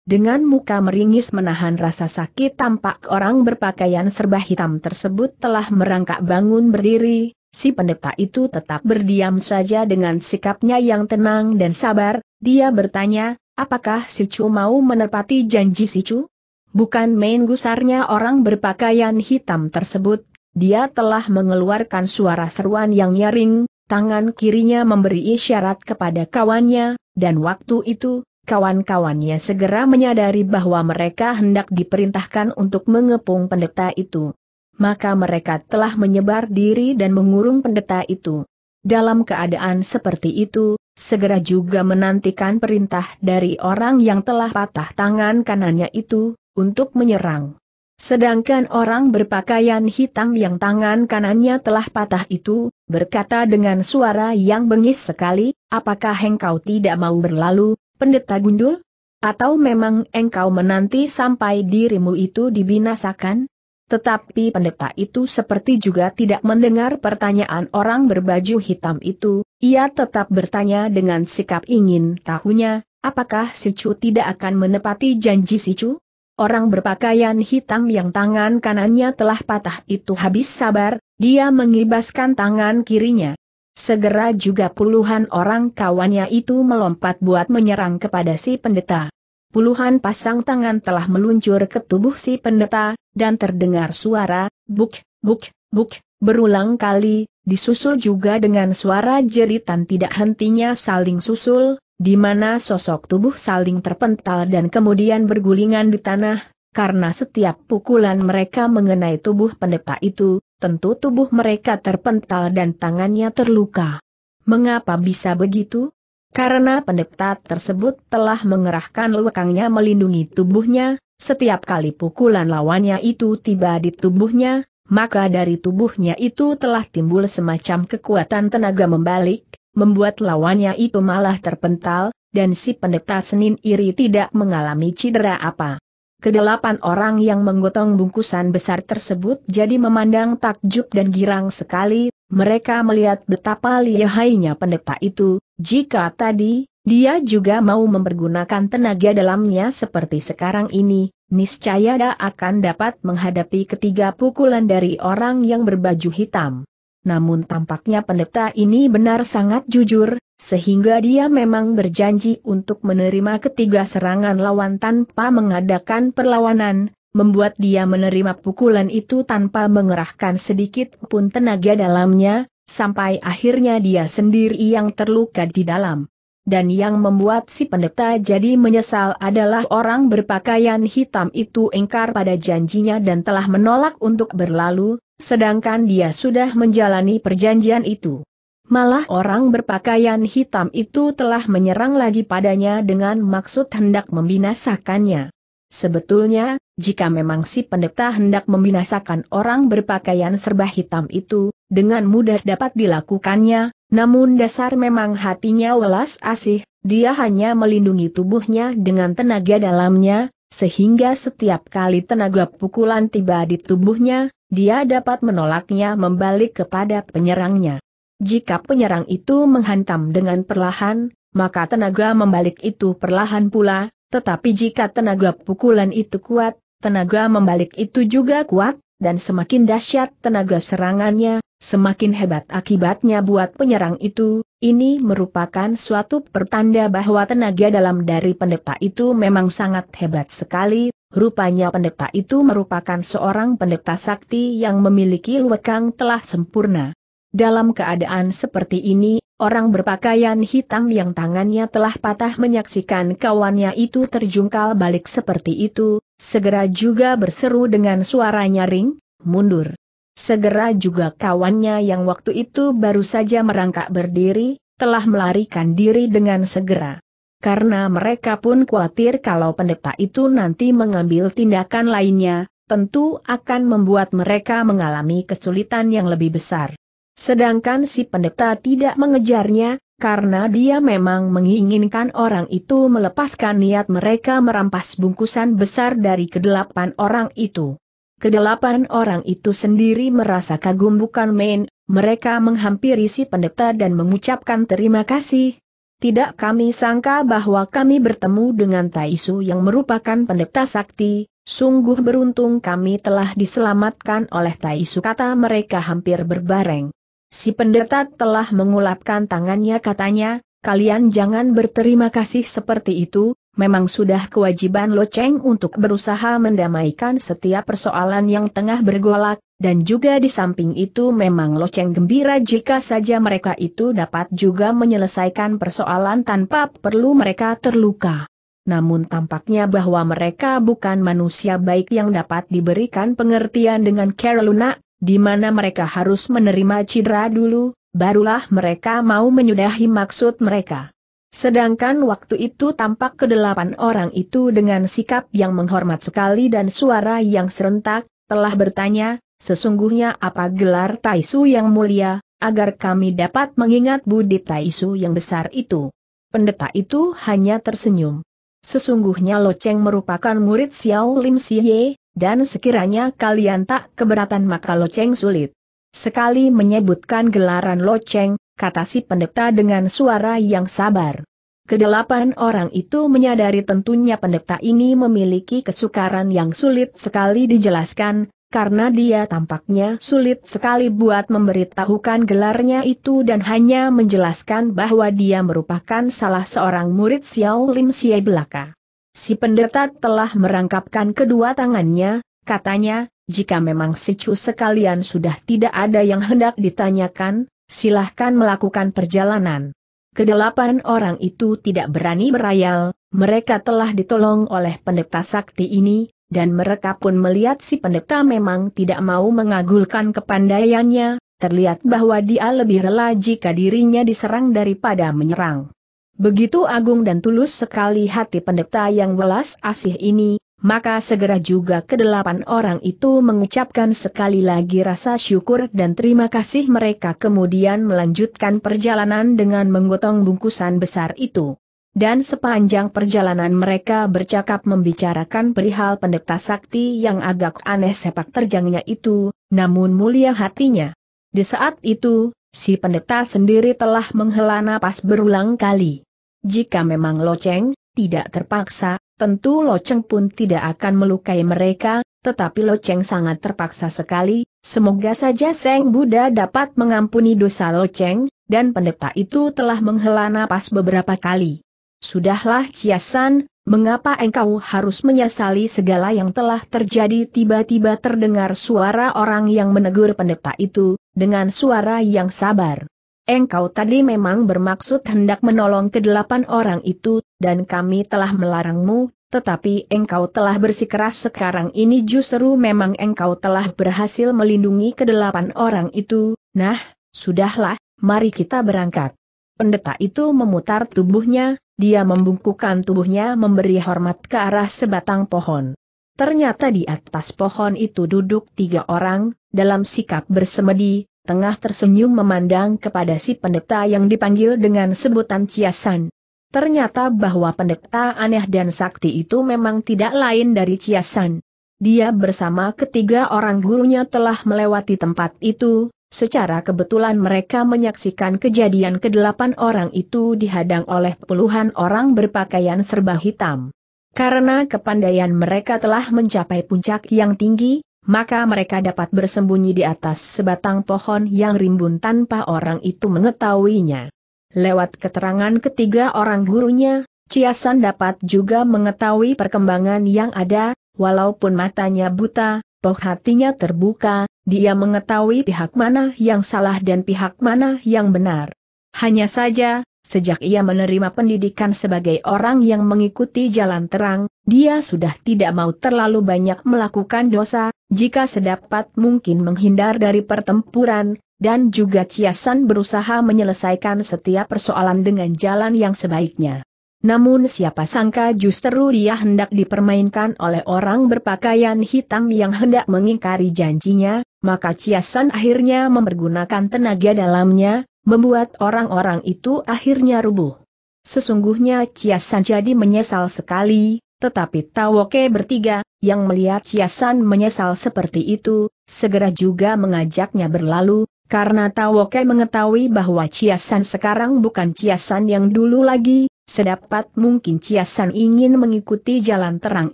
Dengan muka meringis menahan rasa sakit tampak orang berpakaian serba hitam tersebut telah merangkak bangun berdiri, si pendeta itu tetap berdiam saja dengan sikapnya yang tenang dan sabar, dia bertanya, apakah si Chu mau menepati janji si Chu? Bukan main gusarnya orang berpakaian hitam tersebut, dia telah mengeluarkan suara seruan yang nyaring, tangan kirinya memberi isyarat kepada kawannya, dan waktu itu, kawan-kawannya segera menyadari bahwa mereka hendak diperintahkan untuk mengepung pendeta itu. Maka mereka telah menyebar diri dan mengurung pendeta itu. Dalam keadaan seperti itu, segera juga menantikan perintah dari orang yang telah patah tangan kanannya itu, untuk menyerang. Sedangkan orang berpakaian hitam yang tangan kanannya telah patah itu, berkata dengan suara yang bengis sekali, apakah engkau tidak mau berlalu, pendeta gundul? Atau memang engkau menanti sampai dirimu itu dibinasakan? Tetapi pendeta itu seperti juga tidak mendengar pertanyaan orang berbaju hitam itu, ia tetap bertanya dengan sikap ingin tahunya, apakah si Chu tidak akan menepati janji si Chu? Orang berpakaian hitam yang tangan kanannya telah patah itu habis sabar, dia mengibaskan tangan kirinya. Segera juga puluhan orang kawannya itu melompat buat menyerang kepada si pendeta. Puluhan pasang tangan telah meluncur ke tubuh si pendeta, dan terdengar suara, buk, buk, buk, berulang kali, disusul juga dengan suara jeritan tidak hentinya saling susul, di mana sosok tubuh saling terpental dan kemudian bergulingan di tanah, karena setiap pukulan mereka mengenai tubuh pendeta itu, tentu tubuh mereka terpental dan tangannya terluka. Mengapa bisa begitu? Karena pendeta tersebut telah mengerahkan lekangnya melindungi tubuhnya, setiap kali pukulan lawannya itu tiba di tubuhnya, maka dari tubuhnya itu telah timbul semacam kekuatan tenaga membalik, membuat lawannya itu malah terpental, dan si pendeta Senin Iri tidak mengalami cedera apa. Kedelapan orang yang menggotong bungkusan besar tersebut jadi memandang takjub dan girang sekali, mereka melihat betapa lihainya pendeta itu, jika tadi, dia juga mau mempergunakan tenaga dalamnya seperti sekarang ini, niscaya dia akan dapat menghadapi ketiga pukulan dari orang yang berbaju hitam namun tampaknya pendeta ini benar sangat jujur, sehingga dia memang berjanji untuk menerima ketiga serangan lawan tanpa mengadakan perlawanan, membuat dia menerima pukulan itu tanpa mengerahkan sedikit pun tenaga dalamnya, sampai akhirnya dia sendiri yang terluka di dalam. Dan yang membuat si pendeta jadi menyesal adalah orang berpakaian hitam itu engkar pada janjinya dan telah menolak untuk berlalu, sedangkan dia sudah menjalani perjanjian itu. Malah orang berpakaian hitam itu telah menyerang lagi padanya dengan maksud hendak membinasakannya. Sebetulnya, jika memang si pendeta hendak membinasakan orang berpakaian serba hitam itu, dengan mudah dapat dilakukannya, namun dasar memang hatinya welas asih, dia hanya melindungi tubuhnya dengan tenaga dalamnya, sehingga setiap kali tenaga pukulan tiba di tubuhnya, dia dapat menolaknya membalik kepada penyerangnya. Jika penyerang itu menghantam dengan perlahan, maka tenaga membalik itu perlahan pula, tetapi jika tenaga pukulan itu kuat, tenaga membalik itu juga kuat, dan semakin dahsyat tenaga serangannya, semakin hebat akibatnya buat penyerang itu, ini merupakan suatu pertanda bahwa tenaga dalam dari pendeta itu memang sangat hebat sekali, Rupanya pendeta itu merupakan seorang pendeta sakti yang memiliki lekang telah sempurna. Dalam keadaan seperti ini, orang berpakaian hitam yang tangannya telah patah menyaksikan kawannya itu terjungkal balik seperti itu, segera juga berseru dengan suara nyaring, mundur. Segera juga kawannya yang waktu itu baru saja merangkak berdiri, telah melarikan diri dengan segera karena mereka pun khawatir kalau pendeta itu nanti mengambil tindakan lainnya, tentu akan membuat mereka mengalami kesulitan yang lebih besar. Sedangkan si pendeta tidak mengejarnya, karena dia memang menginginkan orang itu melepaskan niat mereka merampas bungkusan besar dari kedelapan orang itu. Kedelapan orang itu sendiri merasa kagum bukan main, mereka menghampiri si pendeta dan mengucapkan terima kasih, tidak kami sangka bahwa kami bertemu dengan Taisu yang merupakan pendeta sakti, sungguh beruntung kami telah diselamatkan oleh Taisu kata mereka hampir berbareng. Si pendeta telah mengulapkan tangannya katanya, kalian jangan berterima kasih seperti itu, memang sudah kewajiban Lo Cheng untuk berusaha mendamaikan setiap persoalan yang tengah bergolak, dan juga di samping itu memang loceng gembira jika saja mereka itu dapat juga menyelesaikan persoalan tanpa perlu mereka terluka. Namun tampaknya bahwa mereka bukan manusia baik yang dapat diberikan pengertian dengan Carolina, di mana mereka harus menerima cedera dulu, barulah mereka mau menyudahi maksud mereka. Sedangkan waktu itu tampak kedelapan orang itu dengan sikap yang menghormat sekali dan suara yang serentak, telah bertanya, Sesungguhnya apa gelar Taisu yang mulia, agar kami dapat mengingat budi Taisu yang besar itu. Pendeta itu hanya tersenyum. Sesungguhnya Loceng merupakan murid Xiao Lim Siye, dan sekiranya kalian tak keberatan maka Loceng sulit. Sekali menyebutkan gelaran Loceng, kata si pendeta dengan suara yang sabar. Kedelapan orang itu menyadari tentunya pendeta ini memiliki kesukaran yang sulit sekali dijelaskan, karena dia tampaknya sulit sekali buat memberitahukan gelarnya itu dan hanya menjelaskan bahwa dia merupakan salah seorang murid Xiao Lim Xie Belaka. Si pendeta telah merangkapkan kedua tangannya, katanya, jika memang si sekalian sudah tidak ada yang hendak ditanyakan, silahkan melakukan perjalanan. Kedelapan orang itu tidak berani berayal, mereka telah ditolong oleh pendeta sakti ini, dan mereka pun melihat si pendeta memang tidak mau mengagulkan kepandaiannya, terlihat bahwa dia lebih rela jika dirinya diserang daripada menyerang. Begitu agung dan tulus sekali hati pendeta yang welas asih ini, maka segera juga kedelapan orang itu mengucapkan sekali lagi rasa syukur dan terima kasih mereka kemudian melanjutkan perjalanan dengan menggotong bungkusan besar itu dan sepanjang perjalanan mereka bercakap membicarakan perihal pendeta sakti yang agak aneh sepak terjangnya itu, namun mulia hatinya. Di saat itu, si pendeta sendiri telah menghela napas berulang kali. Jika memang loceng, tidak terpaksa, tentu loceng pun tidak akan melukai mereka, tetapi loceng sangat terpaksa sekali, semoga saja Seng Buddha dapat mengampuni dosa loceng, dan pendeta itu telah menghela napas beberapa kali. Sudahlah Ciasan, mengapa engkau harus menyesali segala yang telah terjadi tiba-tiba terdengar suara orang yang menegur pendeta itu, dengan suara yang sabar. Engkau tadi memang bermaksud hendak menolong kedelapan orang itu, dan kami telah melarangmu, tetapi engkau telah bersikeras sekarang ini justru memang engkau telah berhasil melindungi kedelapan orang itu, nah, sudahlah, mari kita berangkat. Pendeta itu memutar tubuhnya, dia membungkukan tubuhnya memberi hormat ke arah sebatang pohon. Ternyata di atas pohon itu duduk tiga orang, dalam sikap bersemedi, tengah tersenyum memandang kepada si pendeta yang dipanggil dengan sebutan Ciasan. Ternyata bahwa pendeta aneh dan sakti itu memang tidak lain dari Ciasan. Dia bersama ketiga orang gurunya telah melewati tempat itu, Secara kebetulan mereka menyaksikan kejadian kedelapan orang itu dihadang oleh puluhan orang berpakaian serba hitam. Karena kepandaian mereka telah mencapai puncak yang tinggi, maka mereka dapat bersembunyi di atas sebatang pohon yang rimbun tanpa orang itu mengetahuinya. Lewat keterangan ketiga orang gurunya, Ciasan dapat juga mengetahui perkembangan yang ada, walaupun matanya buta, toh hatinya terbuka, dia mengetahui pihak mana yang salah dan pihak mana yang benar. Hanya saja, sejak ia menerima pendidikan sebagai orang yang mengikuti jalan terang, dia sudah tidak mau terlalu banyak melakukan dosa, jika sedapat mungkin menghindar dari pertempuran, dan juga Ciasan berusaha menyelesaikan setiap persoalan dengan jalan yang sebaiknya. Namun siapa sangka justru dia hendak dipermainkan oleh orang berpakaian hitam yang hendak mengingkari janjinya, maka Ciasan akhirnya mempergunakan tenaga dalamnya, membuat orang-orang itu akhirnya rubuh. Sesungguhnya Ciasan jadi menyesal sekali, tetapi Tawoke bertiga, yang melihat Ciasan menyesal seperti itu, segera juga mengajaknya berlalu, karena Tawoke mengetahui bahwa Ciasan sekarang bukan Ciasan yang dulu lagi, sedapat mungkin Ciasan ingin mengikuti jalan terang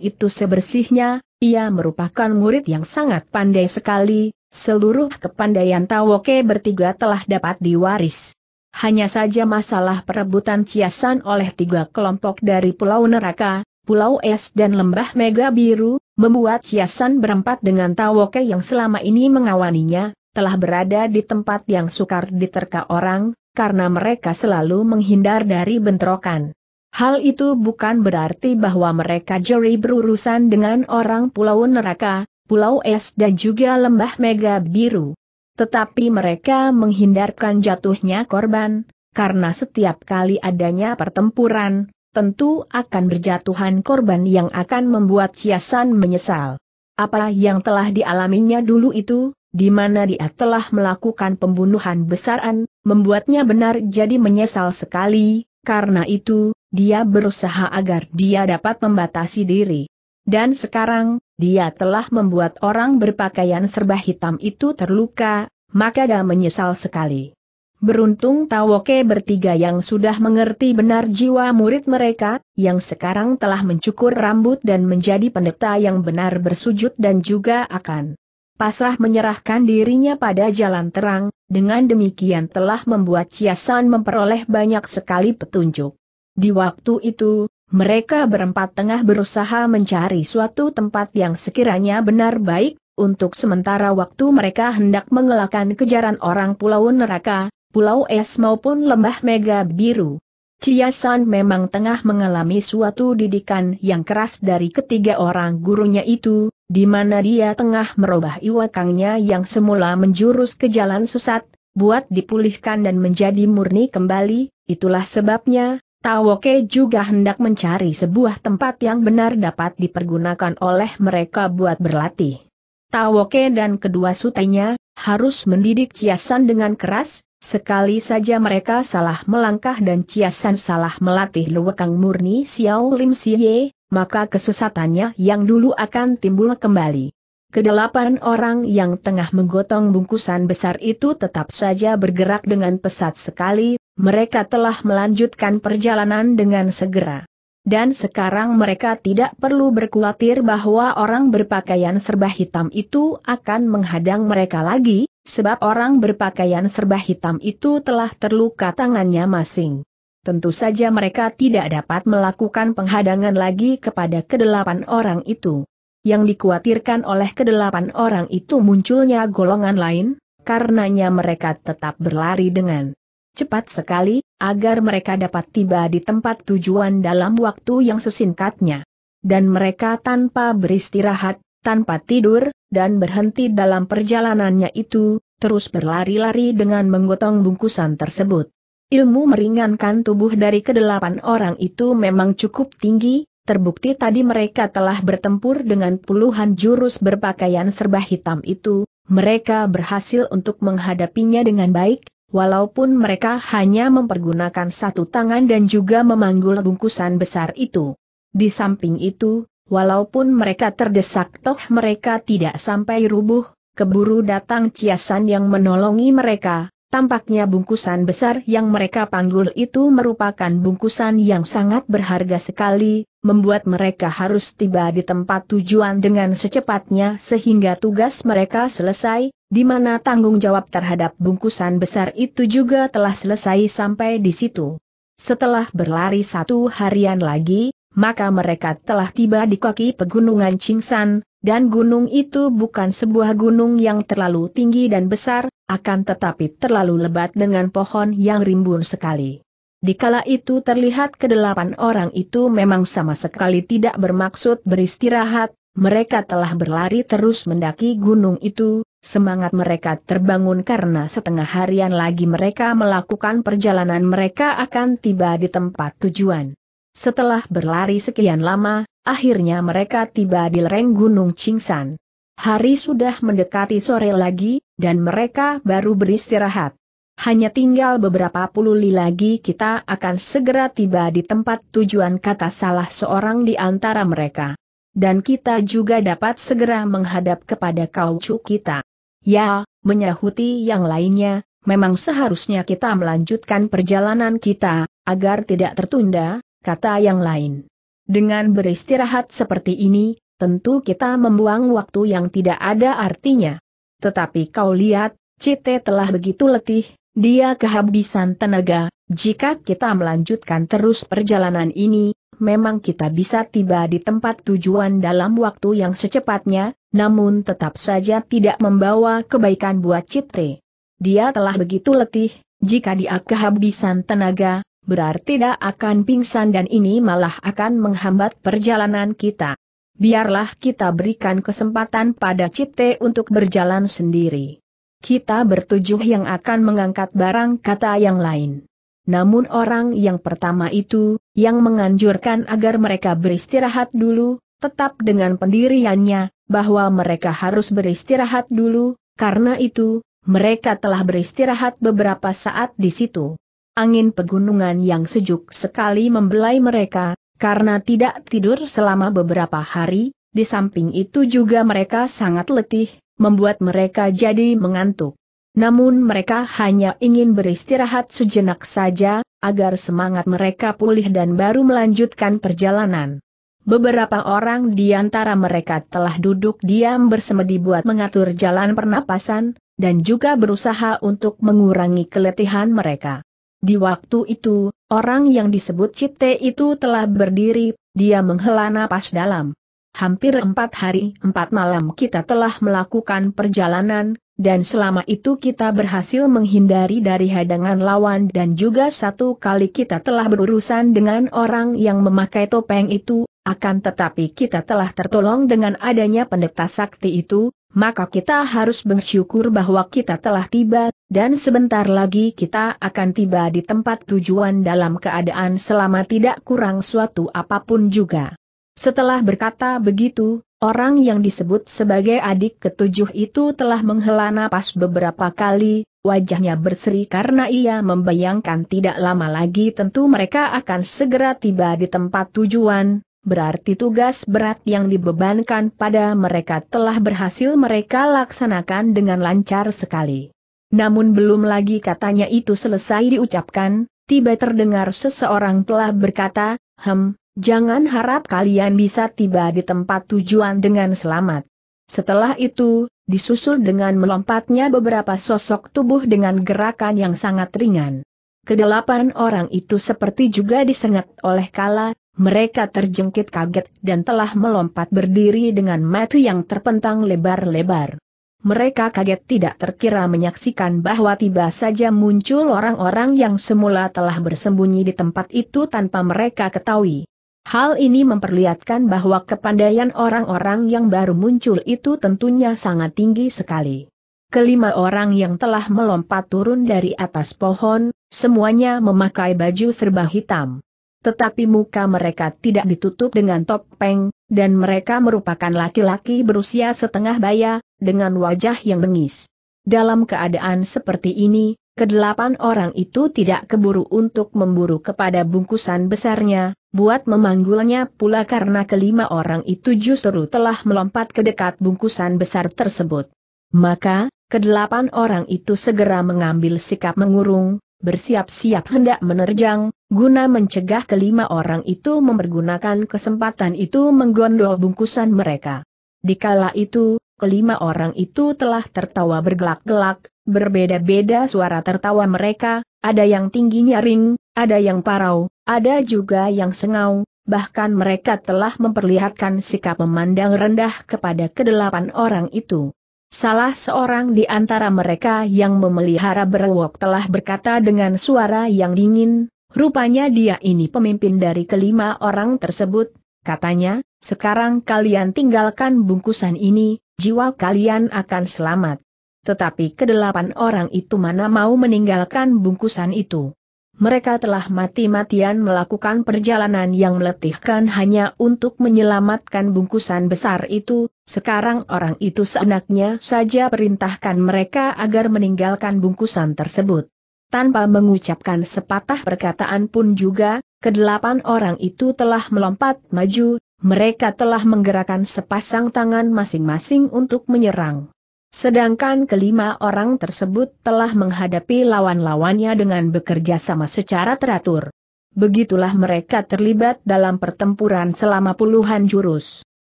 itu sebersihnya, ia merupakan murid yang sangat pandai sekali, seluruh kepandaian Tawoke bertiga telah dapat diwaris. Hanya saja masalah perebutan Ciasan oleh tiga kelompok dari Pulau Neraka, Pulau Es dan Lembah Mega Biru, membuat Ciasan berempat dengan Tawoke yang selama ini mengawaninya, telah berada di tempat yang sukar diterka orang, karena mereka selalu menghindar dari bentrokan. Hal itu bukan berarti bahwa mereka jeri berurusan dengan orang Pulau Neraka, Pulau Es dan juga Lembah Mega Biru. Tetapi mereka menghindarkan jatuhnya korban, karena setiap kali adanya pertempuran, tentu akan berjatuhan korban yang akan membuat Ciasan menyesal. Apa yang telah dialaminya dulu itu, di mana dia telah melakukan pembunuhan besaran, membuatnya benar jadi menyesal sekali, karena itu, dia berusaha agar dia dapat membatasi diri. Dan sekarang, dia telah membuat orang berpakaian serba hitam itu terluka, maka dia menyesal sekali. Beruntung Tawoke bertiga yang sudah mengerti benar jiwa murid mereka, yang sekarang telah mencukur rambut dan menjadi pendeta yang benar bersujud dan juga akan pasrah menyerahkan dirinya pada jalan terang, dengan demikian telah membuat San memperoleh banyak sekali petunjuk. Di waktu itu, mereka berempat tengah berusaha mencari suatu tempat yang sekiranya benar baik, untuk sementara waktu mereka hendak mengelakkan kejaran orang Pulau Neraka, Pulau Es maupun Lembah Mega Biru. San memang tengah mengalami suatu didikan yang keras dari ketiga orang gurunya itu, di mana dia tengah merubah iwakangnya yang semula menjurus ke jalan sesat, buat dipulihkan dan menjadi murni kembali, itulah sebabnya, Tawoke juga hendak mencari sebuah tempat yang benar dapat dipergunakan oleh mereka buat berlatih. Tawoke dan kedua sutenya, harus mendidik Ciasan dengan keras, sekali saja mereka salah melangkah dan Ciasan salah melatih luwakang murni Xiao Lim Siye, maka kesesatannya yang dulu akan timbul kembali. Kedelapan orang yang tengah menggotong bungkusan besar itu tetap saja bergerak dengan pesat sekali, mereka telah melanjutkan perjalanan dengan segera. Dan sekarang mereka tidak perlu berkhawatir bahwa orang berpakaian serba hitam itu akan menghadang mereka lagi, sebab orang berpakaian serba hitam itu telah terluka tangannya masing. Tentu saja mereka tidak dapat melakukan penghadangan lagi kepada kedelapan orang itu. Yang dikhawatirkan oleh kedelapan orang itu munculnya golongan lain, karenanya mereka tetap berlari dengan cepat sekali, agar mereka dapat tiba di tempat tujuan dalam waktu yang sesingkatnya. Dan mereka tanpa beristirahat, tanpa tidur, dan berhenti dalam perjalanannya itu, terus berlari-lari dengan menggotong bungkusan tersebut. Ilmu meringankan tubuh dari kedelapan orang itu memang cukup tinggi, terbukti tadi mereka telah bertempur dengan puluhan jurus berpakaian serba hitam itu, mereka berhasil untuk menghadapinya dengan baik, walaupun mereka hanya mempergunakan satu tangan dan juga memanggul bungkusan besar itu. Di samping itu, walaupun mereka terdesak toh mereka tidak sampai rubuh, keburu datang ciasan yang menolongi mereka, Tampaknya bungkusan besar yang mereka panggul itu merupakan bungkusan yang sangat berharga sekali, membuat mereka harus tiba di tempat tujuan dengan secepatnya sehingga tugas mereka selesai, di mana tanggung jawab terhadap bungkusan besar itu juga telah selesai sampai di situ. Setelah berlari satu harian lagi, maka mereka telah tiba di kaki pegunungan Cingsan, dan gunung itu bukan sebuah gunung yang terlalu tinggi dan besar, akan tetapi terlalu lebat dengan pohon yang rimbun sekali. Di kala itu terlihat kedelapan orang itu memang sama sekali tidak bermaksud beristirahat, mereka telah berlari terus mendaki gunung itu, semangat mereka terbangun karena setengah harian lagi mereka melakukan perjalanan mereka akan tiba di tempat tujuan. Setelah berlari sekian lama, akhirnya mereka tiba di lereng Gunung Chingsan. Hari sudah mendekati sore lagi, dan mereka baru beristirahat. Hanya tinggal beberapa puluh li lagi kita akan segera tiba di tempat tujuan kata salah seorang di antara mereka. Dan kita juga dapat segera menghadap kepada kaucu kita. Ya, menyahuti yang lainnya, memang seharusnya kita melanjutkan perjalanan kita, agar tidak tertunda, kata yang lain. Dengan beristirahat seperti ini, tentu kita membuang waktu yang tidak ada artinya. Tetapi kau lihat, Cite telah begitu letih, dia kehabisan tenaga, jika kita melanjutkan terus perjalanan ini, memang kita bisa tiba di tempat tujuan dalam waktu yang secepatnya, namun tetap saja tidak membawa kebaikan buat Cite. Dia telah begitu letih, jika dia kehabisan tenaga, berarti tidak akan pingsan dan ini malah akan menghambat perjalanan kita. Biarlah kita berikan kesempatan pada Cipte untuk berjalan sendiri. Kita bertujuh yang akan mengangkat barang kata yang lain. Namun orang yang pertama itu, yang menganjurkan agar mereka beristirahat dulu, tetap dengan pendiriannya, bahwa mereka harus beristirahat dulu, karena itu, mereka telah beristirahat beberapa saat di situ angin pegunungan yang sejuk sekali membelai mereka, karena tidak tidur selama beberapa hari, di samping itu juga mereka sangat letih, membuat mereka jadi mengantuk. Namun mereka hanya ingin beristirahat sejenak saja, agar semangat mereka pulih dan baru melanjutkan perjalanan. Beberapa orang di antara mereka telah duduk diam bersemedi buat mengatur jalan pernapasan, dan juga berusaha untuk mengurangi keletihan mereka. Di waktu itu, orang yang disebut Cipte itu telah berdiri, dia menghela napas dalam. Hampir empat hari, empat malam kita telah melakukan perjalanan, dan selama itu kita berhasil menghindari dari hadangan lawan dan juga satu kali kita telah berurusan dengan orang yang memakai topeng itu, akan tetapi kita telah tertolong dengan adanya pendeta sakti itu, maka kita harus bersyukur bahwa kita telah tiba, dan sebentar lagi kita akan tiba di tempat tujuan dalam keadaan selama tidak kurang suatu apapun juga. Setelah berkata begitu, orang yang disebut sebagai adik ketujuh itu telah menghela napas beberapa kali, wajahnya berseri karena ia membayangkan tidak lama lagi tentu mereka akan segera tiba di tempat tujuan, berarti tugas berat yang dibebankan pada mereka telah berhasil mereka laksanakan dengan lancar sekali. Namun belum lagi katanya itu selesai diucapkan, tiba terdengar seseorang telah berkata, Hem, jangan harap kalian bisa tiba di tempat tujuan dengan selamat. Setelah itu, disusul dengan melompatnya beberapa sosok tubuh dengan gerakan yang sangat ringan. Kedelapan orang itu seperti juga disengat oleh kala, mereka terjengkit kaget dan telah melompat berdiri dengan mata yang terpentang lebar-lebar. Mereka kaget tidak terkira menyaksikan bahwa tiba saja muncul orang-orang yang semula telah bersembunyi di tempat itu tanpa mereka ketahui. Hal ini memperlihatkan bahwa kepandaian orang-orang yang baru muncul itu tentunya sangat tinggi sekali. Kelima orang yang telah melompat turun dari atas pohon, semuanya memakai baju serba hitam tetapi muka mereka tidak ditutup dengan topeng, dan mereka merupakan laki-laki berusia setengah baya, dengan wajah yang bengis. Dalam keadaan seperti ini, kedelapan orang itu tidak keburu untuk memburu kepada bungkusan besarnya, buat memanggulnya pula karena kelima orang itu justru telah melompat ke dekat bungkusan besar tersebut. Maka, kedelapan orang itu segera mengambil sikap mengurung, bersiap-siap hendak menerjang, guna mencegah kelima orang itu mempergunakan kesempatan itu menggondol bungkusan mereka. Dikala itu, kelima orang itu telah tertawa bergelak-gelak, berbeda-beda suara tertawa mereka, ada yang tingginya ring, ada yang parau, ada juga yang sengau, bahkan mereka telah memperlihatkan sikap memandang rendah kepada kedelapan orang itu. Salah seorang di antara mereka yang memelihara berwok telah berkata dengan suara yang dingin, rupanya dia ini pemimpin dari kelima orang tersebut, katanya, sekarang kalian tinggalkan bungkusan ini, jiwa kalian akan selamat. Tetapi kedelapan orang itu mana mau meninggalkan bungkusan itu mereka telah mati-matian melakukan perjalanan yang meletihkan hanya untuk menyelamatkan bungkusan besar itu, sekarang orang itu seenaknya saja perintahkan mereka agar meninggalkan bungkusan tersebut. Tanpa mengucapkan sepatah perkataan pun juga, kedelapan orang itu telah melompat maju, mereka telah menggerakkan sepasang tangan masing-masing untuk menyerang. Sedangkan kelima orang tersebut telah menghadapi lawan-lawannya dengan bekerja sama secara teratur. Begitulah mereka terlibat dalam pertempuran selama puluhan jurus.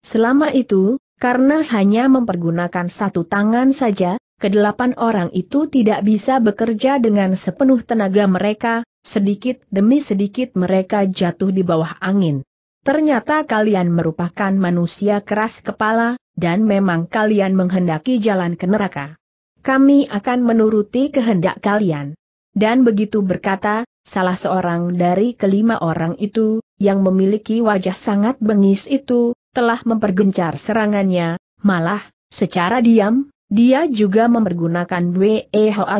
Selama itu, karena hanya mempergunakan satu tangan saja, kedelapan orang itu tidak bisa bekerja dengan sepenuh tenaga mereka, sedikit demi sedikit mereka jatuh di bawah angin. Ternyata kalian merupakan manusia keras kepala, dan memang kalian menghendaki jalan ke neraka. Kami akan menuruti kehendak kalian. Dan begitu berkata, salah seorang dari kelima orang itu, yang memiliki wajah sangat bengis itu, telah mempergencar serangannya, malah, secara diam, dia juga mempergunakan Wei Hoa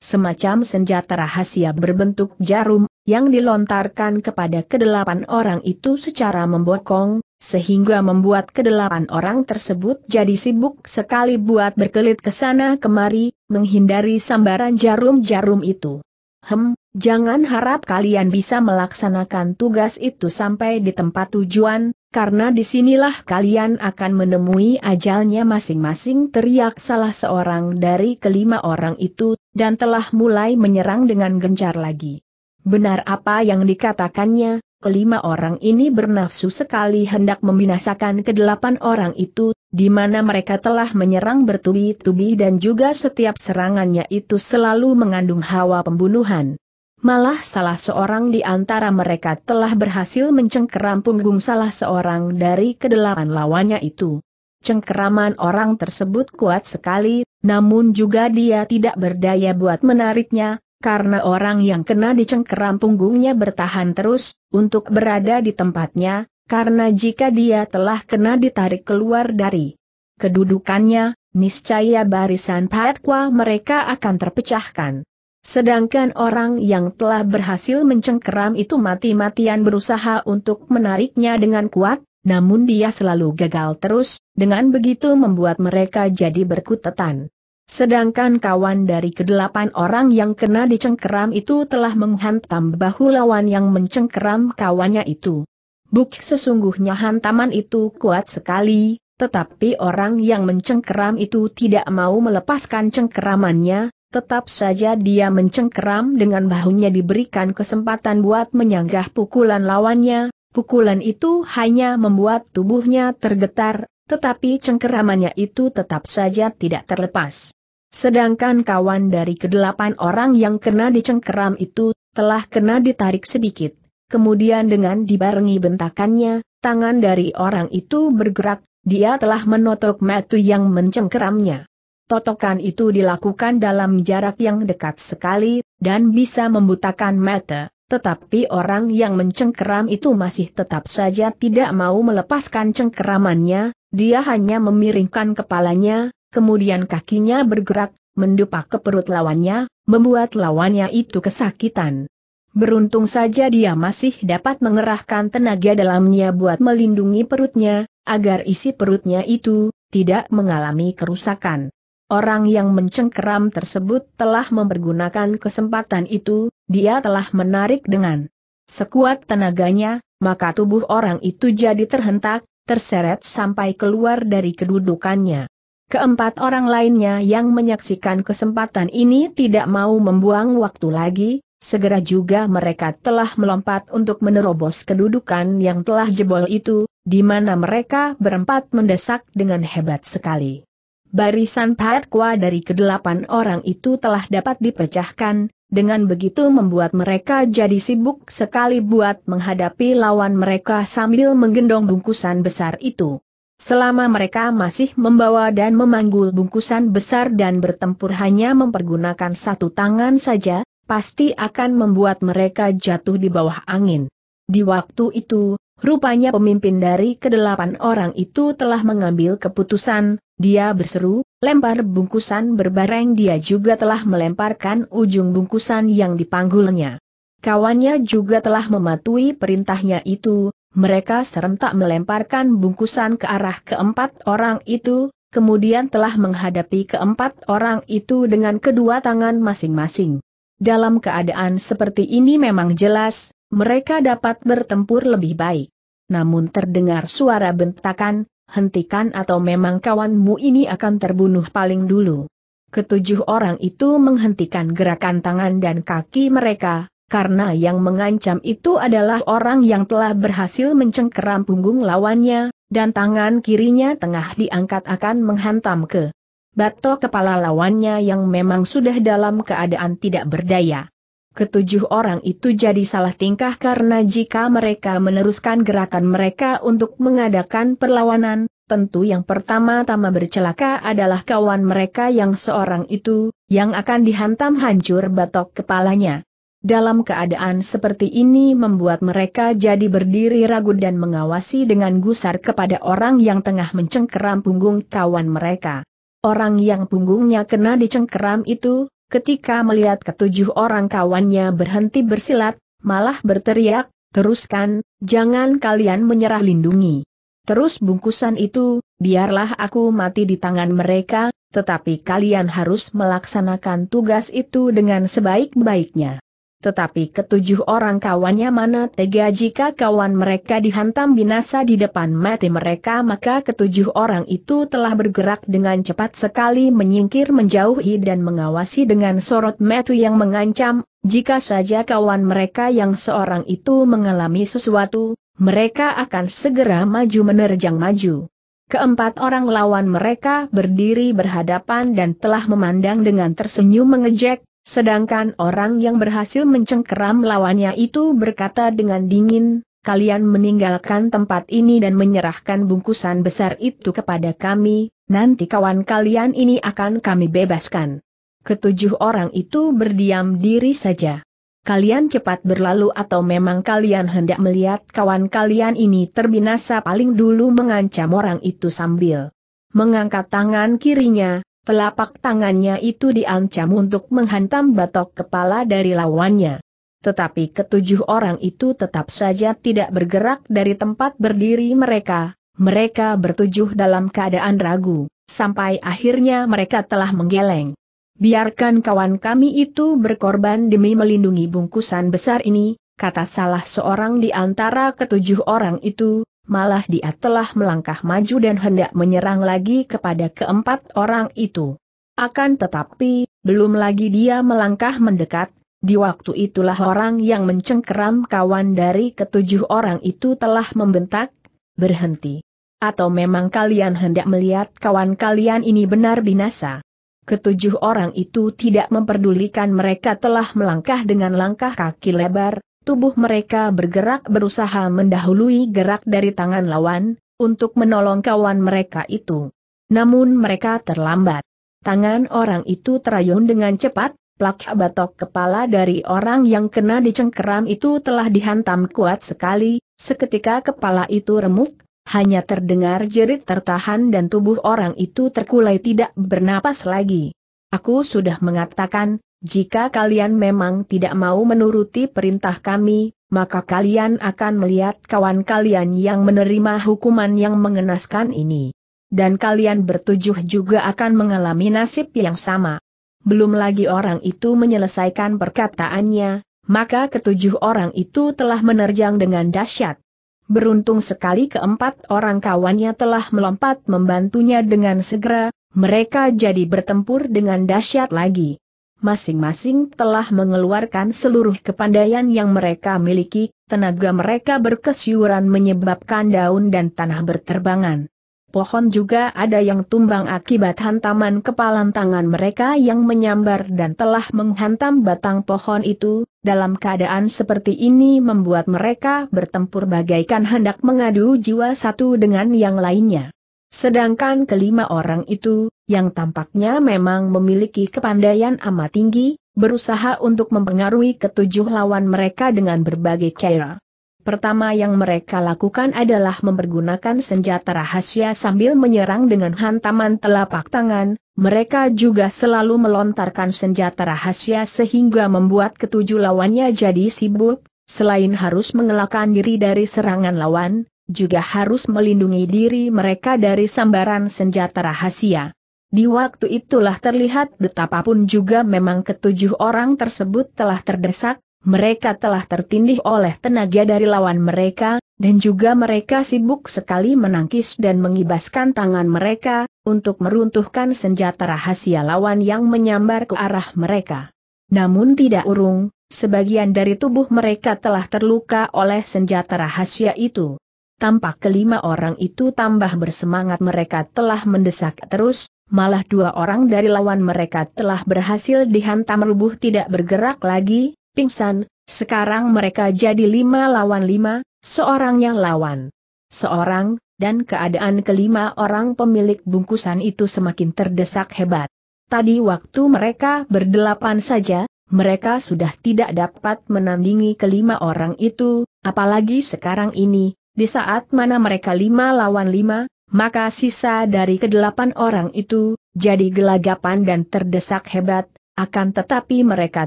semacam senjata rahasia berbentuk jarum yang dilontarkan kepada kedelapan orang itu secara membokong, sehingga membuat kedelapan orang tersebut jadi sibuk sekali buat berkelit ke sana kemari, menghindari sambaran jarum-jarum itu. Hem, jangan harap kalian bisa melaksanakan tugas itu sampai di tempat tujuan, karena disinilah kalian akan menemui ajalnya masing-masing teriak salah seorang dari kelima orang itu, dan telah mulai menyerang dengan gencar lagi. Benar apa yang dikatakannya, kelima orang ini bernafsu sekali hendak membinasakan kedelapan orang itu, di mana mereka telah menyerang bertubi-tubi dan juga setiap serangannya itu selalu mengandung hawa pembunuhan. Malah salah seorang di antara mereka telah berhasil mencengkeram punggung salah seorang dari kedelapan lawannya itu. Cengkeraman orang tersebut kuat sekali, namun juga dia tidak berdaya buat menariknya, karena orang yang kena dicengkeram punggungnya bertahan terus, untuk berada di tempatnya, karena jika dia telah kena ditarik keluar dari kedudukannya, niscaya barisan patwa mereka akan terpecahkan. Sedangkan orang yang telah berhasil mencengkeram itu mati-matian berusaha untuk menariknya dengan kuat, namun dia selalu gagal terus, dengan begitu membuat mereka jadi berkutetan. Sedangkan kawan dari kedelapan orang yang kena dicengkeram itu telah menghantam bahu lawan yang mencengkeram kawannya itu. Buk sesungguhnya hantaman itu kuat sekali, tetapi orang yang mencengkeram itu tidak mau melepaskan cengkeramannya, tetap saja dia mencengkeram dengan bahunya diberikan kesempatan buat menyanggah pukulan lawannya, pukulan itu hanya membuat tubuhnya tergetar, tetapi cengkeramannya itu tetap saja tidak terlepas. Sedangkan kawan dari kedelapan orang yang kena dicengkeram itu, telah kena ditarik sedikit. Kemudian dengan dibarengi bentakannya, tangan dari orang itu bergerak, dia telah menotok metu yang mencengkeramnya. Totokan itu dilakukan dalam jarak yang dekat sekali, dan bisa membutakan mata, tetapi orang yang mencengkeram itu masih tetap saja tidak mau melepaskan cengkeramannya, dia hanya memiringkan kepalanya, Kemudian kakinya bergerak, mendupak ke perut lawannya, membuat lawannya itu kesakitan. Beruntung saja dia masih dapat mengerahkan tenaga dalamnya buat melindungi perutnya, agar isi perutnya itu tidak mengalami kerusakan. Orang yang mencengkeram tersebut telah mempergunakan kesempatan itu, dia telah menarik dengan sekuat tenaganya, maka tubuh orang itu jadi terhentak, terseret sampai keluar dari kedudukannya. Keempat orang lainnya yang menyaksikan kesempatan ini tidak mau membuang waktu lagi, segera juga mereka telah melompat untuk menerobos kedudukan yang telah jebol itu, di mana mereka berempat mendesak dengan hebat sekali. Barisan Patkwa dari kedelapan orang itu telah dapat dipecahkan, dengan begitu membuat mereka jadi sibuk sekali buat menghadapi lawan mereka sambil menggendong bungkusan besar itu. Selama mereka masih membawa dan memanggul bungkusan besar dan bertempur hanya mempergunakan satu tangan saja, pasti akan membuat mereka jatuh di bawah angin. Di waktu itu, rupanya pemimpin dari kedelapan orang itu telah mengambil keputusan, dia berseru, lempar bungkusan berbareng dia juga telah melemparkan ujung bungkusan yang dipanggulnya. Kawannya juga telah mematuhi perintahnya itu, mereka serentak melemparkan bungkusan ke arah keempat orang itu, kemudian telah menghadapi keempat orang itu dengan kedua tangan masing-masing. Dalam keadaan seperti ini memang jelas, mereka dapat bertempur lebih baik. Namun terdengar suara bentakan, hentikan atau memang kawanmu ini akan terbunuh paling dulu. Ketujuh orang itu menghentikan gerakan tangan dan kaki mereka, karena yang mengancam itu adalah orang yang telah berhasil mencengkeram punggung lawannya, dan tangan kirinya tengah diangkat akan menghantam ke batok kepala lawannya yang memang sudah dalam keadaan tidak berdaya. Ketujuh orang itu jadi salah tingkah karena jika mereka meneruskan gerakan mereka untuk mengadakan perlawanan, tentu yang pertama-tama bercelaka adalah kawan mereka yang seorang itu, yang akan dihantam hancur batok kepalanya. Dalam keadaan seperti ini membuat mereka jadi berdiri ragu dan mengawasi dengan gusar kepada orang yang tengah mencengkeram punggung kawan mereka. Orang yang punggungnya kena dicengkeram itu, ketika melihat ketujuh orang kawannya berhenti bersilat, malah berteriak, teruskan, jangan kalian menyerah lindungi. Terus bungkusan itu, biarlah aku mati di tangan mereka, tetapi kalian harus melaksanakan tugas itu dengan sebaik-baiknya. Tetapi ketujuh orang kawannya mana tega jika kawan mereka dihantam binasa di depan mati mereka maka ketujuh orang itu telah bergerak dengan cepat sekali menyingkir menjauhi dan mengawasi dengan sorot metu yang mengancam, jika saja kawan mereka yang seorang itu mengalami sesuatu, mereka akan segera maju menerjang maju. Keempat orang lawan mereka berdiri berhadapan dan telah memandang dengan tersenyum mengejek, Sedangkan orang yang berhasil mencengkeram lawannya itu berkata dengan dingin, kalian meninggalkan tempat ini dan menyerahkan bungkusan besar itu kepada kami, nanti kawan kalian ini akan kami bebaskan. Ketujuh orang itu berdiam diri saja. Kalian cepat berlalu atau memang kalian hendak melihat kawan kalian ini terbinasa paling dulu mengancam orang itu sambil mengangkat tangan kirinya, Telapak tangannya itu diancam untuk menghantam batok kepala dari lawannya. Tetapi ketujuh orang itu tetap saja tidak bergerak dari tempat berdiri mereka, mereka bertujuh dalam keadaan ragu, sampai akhirnya mereka telah menggeleng. Biarkan kawan kami itu berkorban demi melindungi bungkusan besar ini, kata salah seorang di antara ketujuh orang itu, malah dia telah melangkah maju dan hendak menyerang lagi kepada keempat orang itu. Akan tetapi, belum lagi dia melangkah mendekat, di waktu itulah orang yang mencengkeram kawan dari ketujuh orang itu telah membentak, berhenti. Atau memang kalian hendak melihat kawan kalian ini benar binasa? Ketujuh orang itu tidak memperdulikan mereka telah melangkah dengan langkah kaki lebar, tubuh mereka bergerak berusaha mendahului gerak dari tangan lawan, untuk menolong kawan mereka itu. Namun mereka terlambat. Tangan orang itu terayun dengan cepat, plak batok kepala dari orang yang kena dicengkeram itu telah dihantam kuat sekali, seketika kepala itu remuk, hanya terdengar jerit tertahan dan tubuh orang itu terkulai tidak bernapas lagi. Aku sudah mengatakan, jika kalian memang tidak mau menuruti perintah kami, maka kalian akan melihat kawan kalian yang menerima hukuman yang mengenaskan ini. Dan kalian bertujuh juga akan mengalami nasib yang sama. Belum lagi orang itu menyelesaikan perkataannya, maka ketujuh orang itu telah menerjang dengan dahsyat. Beruntung sekali keempat orang kawannya telah melompat membantunya dengan segera, mereka jadi bertempur dengan dahsyat lagi masing-masing telah mengeluarkan seluruh kepandaian yang mereka miliki, tenaga mereka berkesyuran menyebabkan daun dan tanah berterbangan. Pohon juga ada yang tumbang akibat hantaman kepalan tangan mereka yang menyambar dan telah menghantam batang pohon itu, dalam keadaan seperti ini membuat mereka bertempur bagaikan hendak mengadu jiwa satu dengan yang lainnya. Sedangkan kelima orang itu, yang tampaknya memang memiliki kepandaian amat tinggi, berusaha untuk mempengaruhi ketujuh lawan mereka dengan berbagai cara. Pertama yang mereka lakukan adalah mempergunakan senjata rahasia sambil menyerang dengan hantaman telapak tangan, mereka juga selalu melontarkan senjata rahasia sehingga membuat ketujuh lawannya jadi sibuk, selain harus mengelakkan diri dari serangan lawan, juga harus melindungi diri mereka dari sambaran senjata rahasia. Di waktu itulah terlihat betapapun juga memang ketujuh orang tersebut telah terdesak, mereka telah tertindih oleh tenaga dari lawan mereka, dan juga mereka sibuk sekali menangkis dan mengibaskan tangan mereka, untuk meruntuhkan senjata rahasia lawan yang menyambar ke arah mereka. Namun tidak urung, sebagian dari tubuh mereka telah terluka oleh senjata rahasia itu tampak kelima orang itu tambah bersemangat mereka telah mendesak terus, malah dua orang dari lawan mereka telah berhasil dihantam rubuh tidak bergerak lagi, pingsan, sekarang mereka jadi lima lawan lima, seorang yang lawan seorang, dan keadaan kelima orang pemilik bungkusan itu semakin terdesak hebat. Tadi waktu mereka berdelapan saja, mereka sudah tidak dapat menandingi kelima orang itu, apalagi sekarang ini, di saat mana mereka lima lawan lima, maka sisa dari kedelapan orang itu, jadi gelagapan dan terdesak hebat, akan tetapi mereka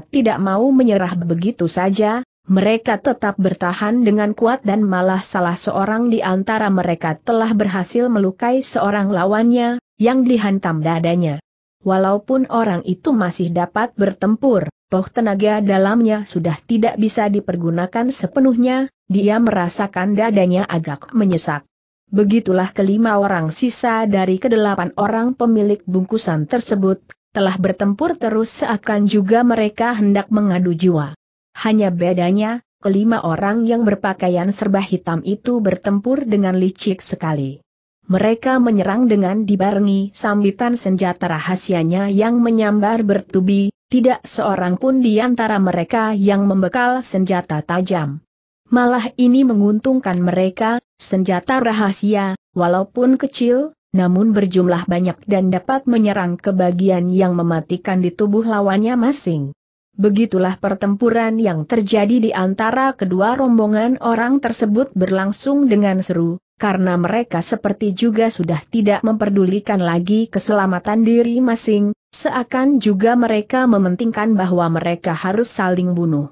tidak mau menyerah begitu saja, mereka tetap bertahan dengan kuat dan malah salah seorang di antara mereka telah berhasil melukai seorang lawannya, yang dihantam dadanya. Walaupun orang itu masih dapat bertempur, Toh tenaga dalamnya sudah tidak bisa dipergunakan sepenuhnya, dia merasakan dadanya agak menyesak. Begitulah kelima orang sisa dari kedelapan orang pemilik bungkusan tersebut, telah bertempur terus seakan juga mereka hendak mengadu jiwa. Hanya bedanya, kelima orang yang berpakaian serba hitam itu bertempur dengan licik sekali. Mereka menyerang dengan dibarengi sambitan senjata rahasianya yang menyambar bertubi, tidak seorang pun di antara mereka yang membekal senjata tajam. Malah ini menguntungkan mereka, senjata rahasia, walaupun kecil, namun berjumlah banyak dan dapat menyerang ke bagian yang mematikan di tubuh lawannya masing. Begitulah pertempuran yang terjadi di antara kedua rombongan orang tersebut berlangsung dengan seru, karena mereka seperti juga sudah tidak memperdulikan lagi keselamatan diri masing Seakan juga mereka mementingkan bahwa mereka harus saling bunuh.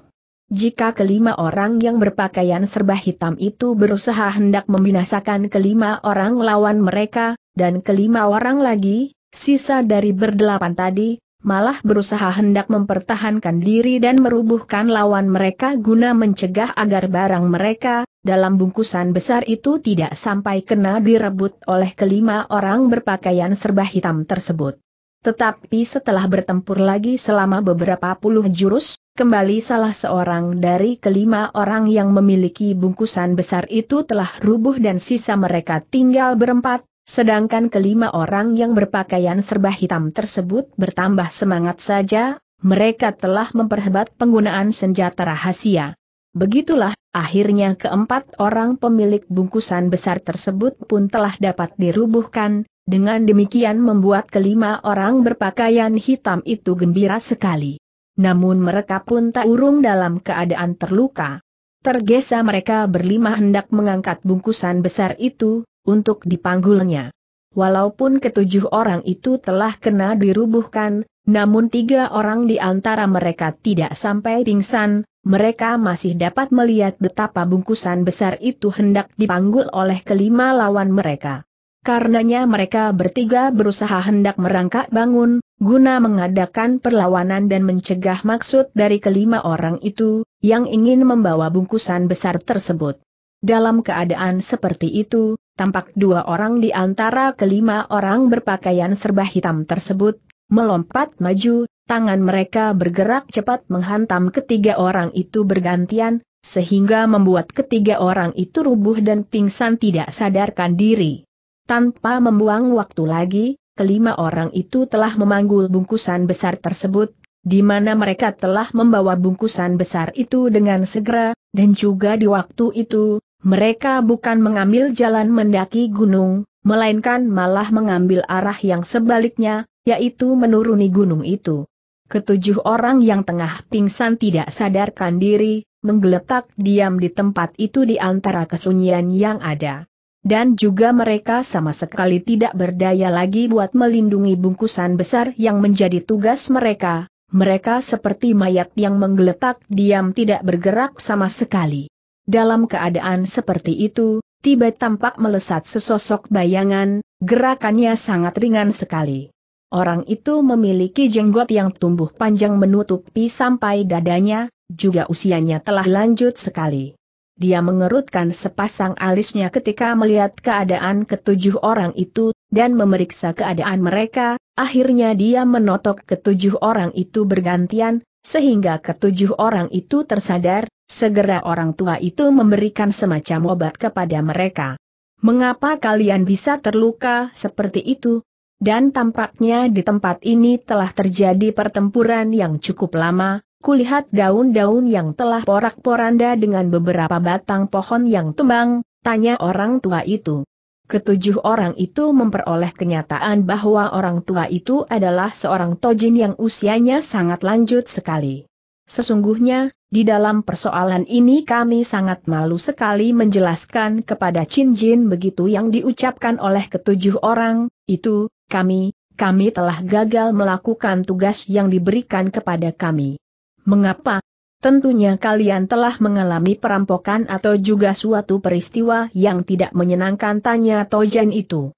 Jika kelima orang yang berpakaian serba hitam itu berusaha hendak membinasakan kelima orang lawan mereka, dan kelima orang lagi, sisa dari berdelapan tadi, malah berusaha hendak mempertahankan diri dan merubuhkan lawan mereka guna mencegah agar barang mereka, dalam bungkusan besar itu tidak sampai kena direbut oleh kelima orang berpakaian serba hitam tersebut. Tetapi setelah bertempur lagi selama beberapa puluh jurus, kembali salah seorang dari kelima orang yang memiliki bungkusan besar itu telah rubuh dan sisa mereka tinggal berempat, sedangkan kelima orang yang berpakaian serba hitam tersebut bertambah semangat saja, mereka telah memperhebat penggunaan senjata rahasia. Begitulah, akhirnya keempat orang pemilik bungkusan besar tersebut pun telah dapat dirubuhkan, dengan demikian membuat kelima orang berpakaian hitam itu gembira sekali. Namun mereka pun tak urung dalam keadaan terluka. Tergesa mereka berlima hendak mengangkat bungkusan besar itu, untuk dipanggulnya. Walaupun ketujuh orang itu telah kena dirubuhkan, namun tiga orang di antara mereka tidak sampai pingsan, mereka masih dapat melihat betapa bungkusan besar itu hendak dipanggul oleh kelima lawan mereka. Karenanya mereka bertiga berusaha hendak merangkak bangun, guna mengadakan perlawanan dan mencegah maksud dari kelima orang itu, yang ingin membawa bungkusan besar tersebut. Dalam keadaan seperti itu, tampak dua orang di antara kelima orang berpakaian serba hitam tersebut, melompat maju, tangan mereka bergerak cepat menghantam ketiga orang itu bergantian, sehingga membuat ketiga orang itu rubuh dan pingsan tidak sadarkan diri. Tanpa membuang waktu lagi, kelima orang itu telah memanggul bungkusan besar tersebut, di mana mereka telah membawa bungkusan besar itu dengan segera, dan juga di waktu itu, mereka bukan mengambil jalan mendaki gunung, melainkan malah mengambil arah yang sebaliknya, yaitu menuruni gunung itu. Ketujuh orang yang tengah pingsan tidak sadarkan diri, menggeletak diam di tempat itu di antara kesunyian yang ada dan juga mereka sama sekali tidak berdaya lagi buat melindungi bungkusan besar yang menjadi tugas mereka, mereka seperti mayat yang menggeletak diam tidak bergerak sama sekali. Dalam keadaan seperti itu, tiba tampak melesat sesosok bayangan, gerakannya sangat ringan sekali. Orang itu memiliki jenggot yang tumbuh panjang menutupi sampai dadanya, juga usianya telah lanjut sekali. Dia mengerutkan sepasang alisnya ketika melihat keadaan ketujuh orang itu, dan memeriksa keadaan mereka, akhirnya dia menotok ketujuh orang itu bergantian, sehingga ketujuh orang itu tersadar, segera orang tua itu memberikan semacam obat kepada mereka. Mengapa kalian bisa terluka seperti itu? Dan tampaknya di tempat ini telah terjadi pertempuran yang cukup lama, kulihat daun-daun yang telah porak-poranda dengan beberapa batang pohon yang tumbang, tanya orang tua itu. Ketujuh orang itu memperoleh kenyataan bahwa orang tua itu adalah seorang tojin yang usianya sangat lanjut sekali. Sesungguhnya, di dalam persoalan ini kami sangat malu sekali menjelaskan kepada Chin Jin begitu yang diucapkan oleh ketujuh orang, itu, kami, kami telah gagal melakukan tugas yang diberikan kepada kami. Mengapa? Tentunya kalian telah mengalami perampokan atau juga suatu peristiwa yang tidak menyenangkan tanya Tojen itu.